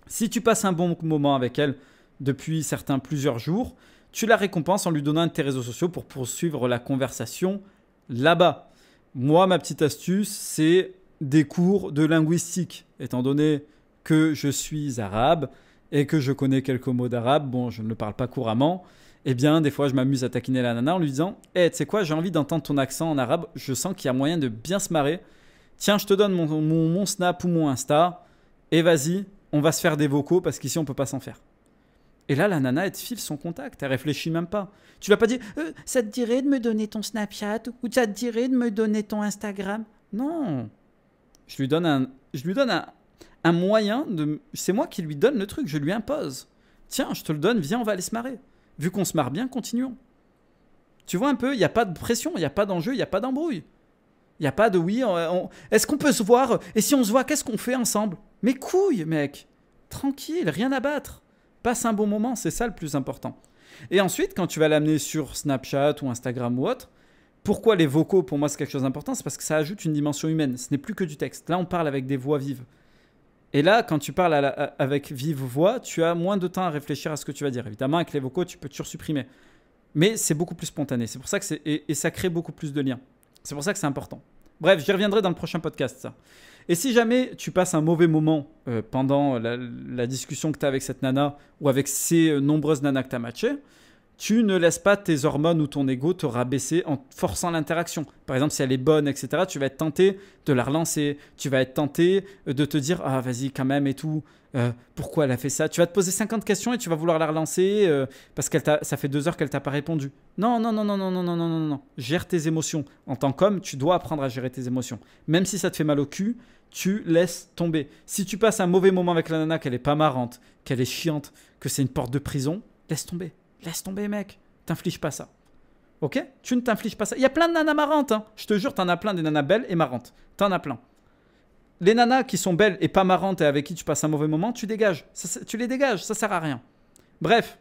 Si tu passes un bon moment avec elle depuis certains plusieurs jours, tu la récompenses en lui donnant un de tes réseaux sociaux pour poursuivre la conversation là-bas. Moi, ma petite astuce, c'est des cours de linguistique. Étant donné que je suis arabe et que je connais quelques mots d'arabe, bon, je ne le parle pas couramment, eh bien, des fois, je m'amuse à taquiner la nana en lui disant Eh, tu sais quoi, j'ai envie d'entendre ton accent en arabe, je sens qu'il y a moyen de bien se marrer. Tiens, je te donne mon Snap ou mon Insta, et vas-y, on va se faire des vocaux parce qu'ici on peut pas s'en faire. Et là, la nana, elle te file son contact, elle réfléchit même pas. Tu vas pas dire euh, ça te dirait de me donner ton Snapchat ou ça te dirait de me donner ton Instagram. Non, je lui donne un, je lui donne un, un moyen de, c'est moi qui lui donne le truc, je lui impose. Tiens, je te le donne, viens, on va aller se marrer. Vu qu'on se marre bien, continuons. Tu vois un peu, il n'y a pas de pression, il n'y a pas d'enjeu, il n'y a pas d'embrouille. Il n'y a pas de oui. Est-ce qu'on peut se voir Et si on se voit, qu'est-ce qu'on fait ensemble Mais couilles, mec Tranquille, rien à battre. Passe un bon moment, c'est ça le plus important. Et ensuite, quand tu vas l'amener sur Snapchat ou Instagram ou autre, pourquoi les vocaux, pour moi, c'est quelque chose d'important C'est parce que ça ajoute une dimension humaine. Ce n'est plus que du texte. Là, on parle avec des voix vives. Et là, quand tu parles avec vive voix, tu as moins de temps à réfléchir à ce que tu vas dire. Évidemment, avec les vocaux, tu peux toujours supprimer. Mais c'est beaucoup plus spontané. C'est pour ça que ça crée beaucoup plus de liens. C'est pour ça que c'est important. Bref, j'y reviendrai dans le prochain podcast, Et si jamais tu passes un mauvais moment euh, pendant la, discussion que tu as avec cette nana ou avec ces euh, nombreuses nanas que tu as matchées, tu ne laisses pas tes hormones ou ton ego te rabaisser en forçant l'interaction. Par exemple, si elle est bonne, etc., tu vas être tenté de la relancer, tu vas être tenté euh, de te dire ah vas-y quand même et tout. Euh, pourquoi elle a fait ça Tu vas te poser 50 questions et tu vas vouloir la relancer euh, parce qu'elle ça fait deux heures qu'elle t'a pas répondu. Non, non, non, non, non, non, non, non, non, non. Gère tes émotions. En tant qu'homme, tu dois apprendre à gérer tes émotions. Même si ça te fait mal au cul, tu laisses tomber. Si tu passes un mauvais moment avec la nana, qu'elle est pas marrante, qu'elle est chiante, que c'est une porte de prison, laisse tomber. Laisse tomber, mec. t'inflige pas ça. Ok Tu ne t'infliges pas ça. Il y a plein de nanas marrantes. Hein. Je te jure, t'en as plein des nanas belles et marrantes. T'en as plein. Les nanas qui sont belles et pas marrantes et avec qui tu passes un mauvais moment, tu dégages. tu les dégages, ça sert à rien. Bref,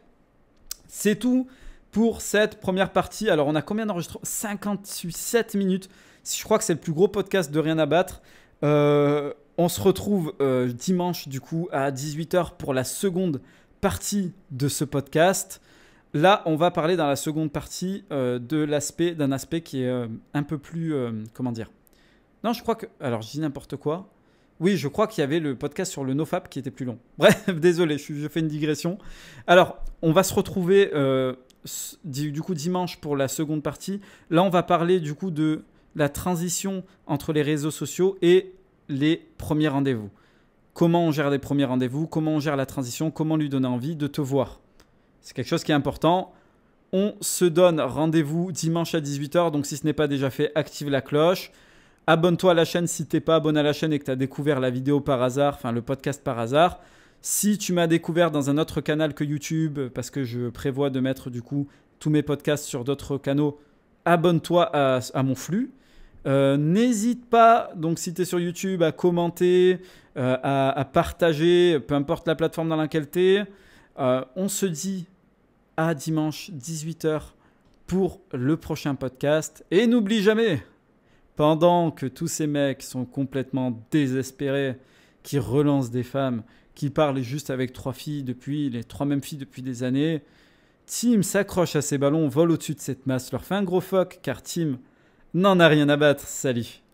c'est tout pour cette première partie. Alors, on a combien d'enregistrements 57 minutes. Je crois que c'est le plus gros podcast de Rien à battre. Euh, on se retrouve euh, dimanche, du coup, à 18h pour la seconde partie de ce podcast. Là, on va parler dans la seconde partie euh, de l'aspect d'un aspect qui est euh, un peu plus euh, comment dire. Non, je crois que alors je dis n'importe quoi. Oui, je crois qu'il y avait le podcast sur le nofap qui était plus long. Bref, désolé, je, je, fais une digression. Alors, on va se retrouver du coup dimanche pour la seconde partie. Là, on va parler du coup de la transition entre les réseaux sociaux et les premiers rendez-vous. Comment on gère les premiers rendez-vous, comment on gère la transition, comment lui donner envie de te voir. C'est quelque chose qui est important. On se donne rendez-vous dimanche à 18h. Donc si ce n'est pas déjà fait, active la cloche. Abonne-toi à la chaîne si t'es pas abonné à la chaîne et que tu as découvert la vidéo par hasard, enfin le podcast par hasard. Si tu m'as découvert dans un autre canal que YouTube, parce que je prévois de mettre du coup tous mes podcasts sur d'autres canaux, abonne-toi à, mon flux. Euh, n'hésite pas, donc si tu es sur YouTube, à commenter, euh, à, partager, peu importe la plateforme dans laquelle tu es. Euh, on se dit à dimanche 18h pour le prochain podcast. Et n'oublie jamais, pendant que tous ces mecs sont complètement désespérés, qui relancent des femmes, qui parlent juste avec trois filles depuis, les trois mêmes filles depuis des années, Tim s'accroche à ses ballons, vole au-dessus de cette masse, leur fait un gros phoque, car Tim n'en a rien à battre. Salut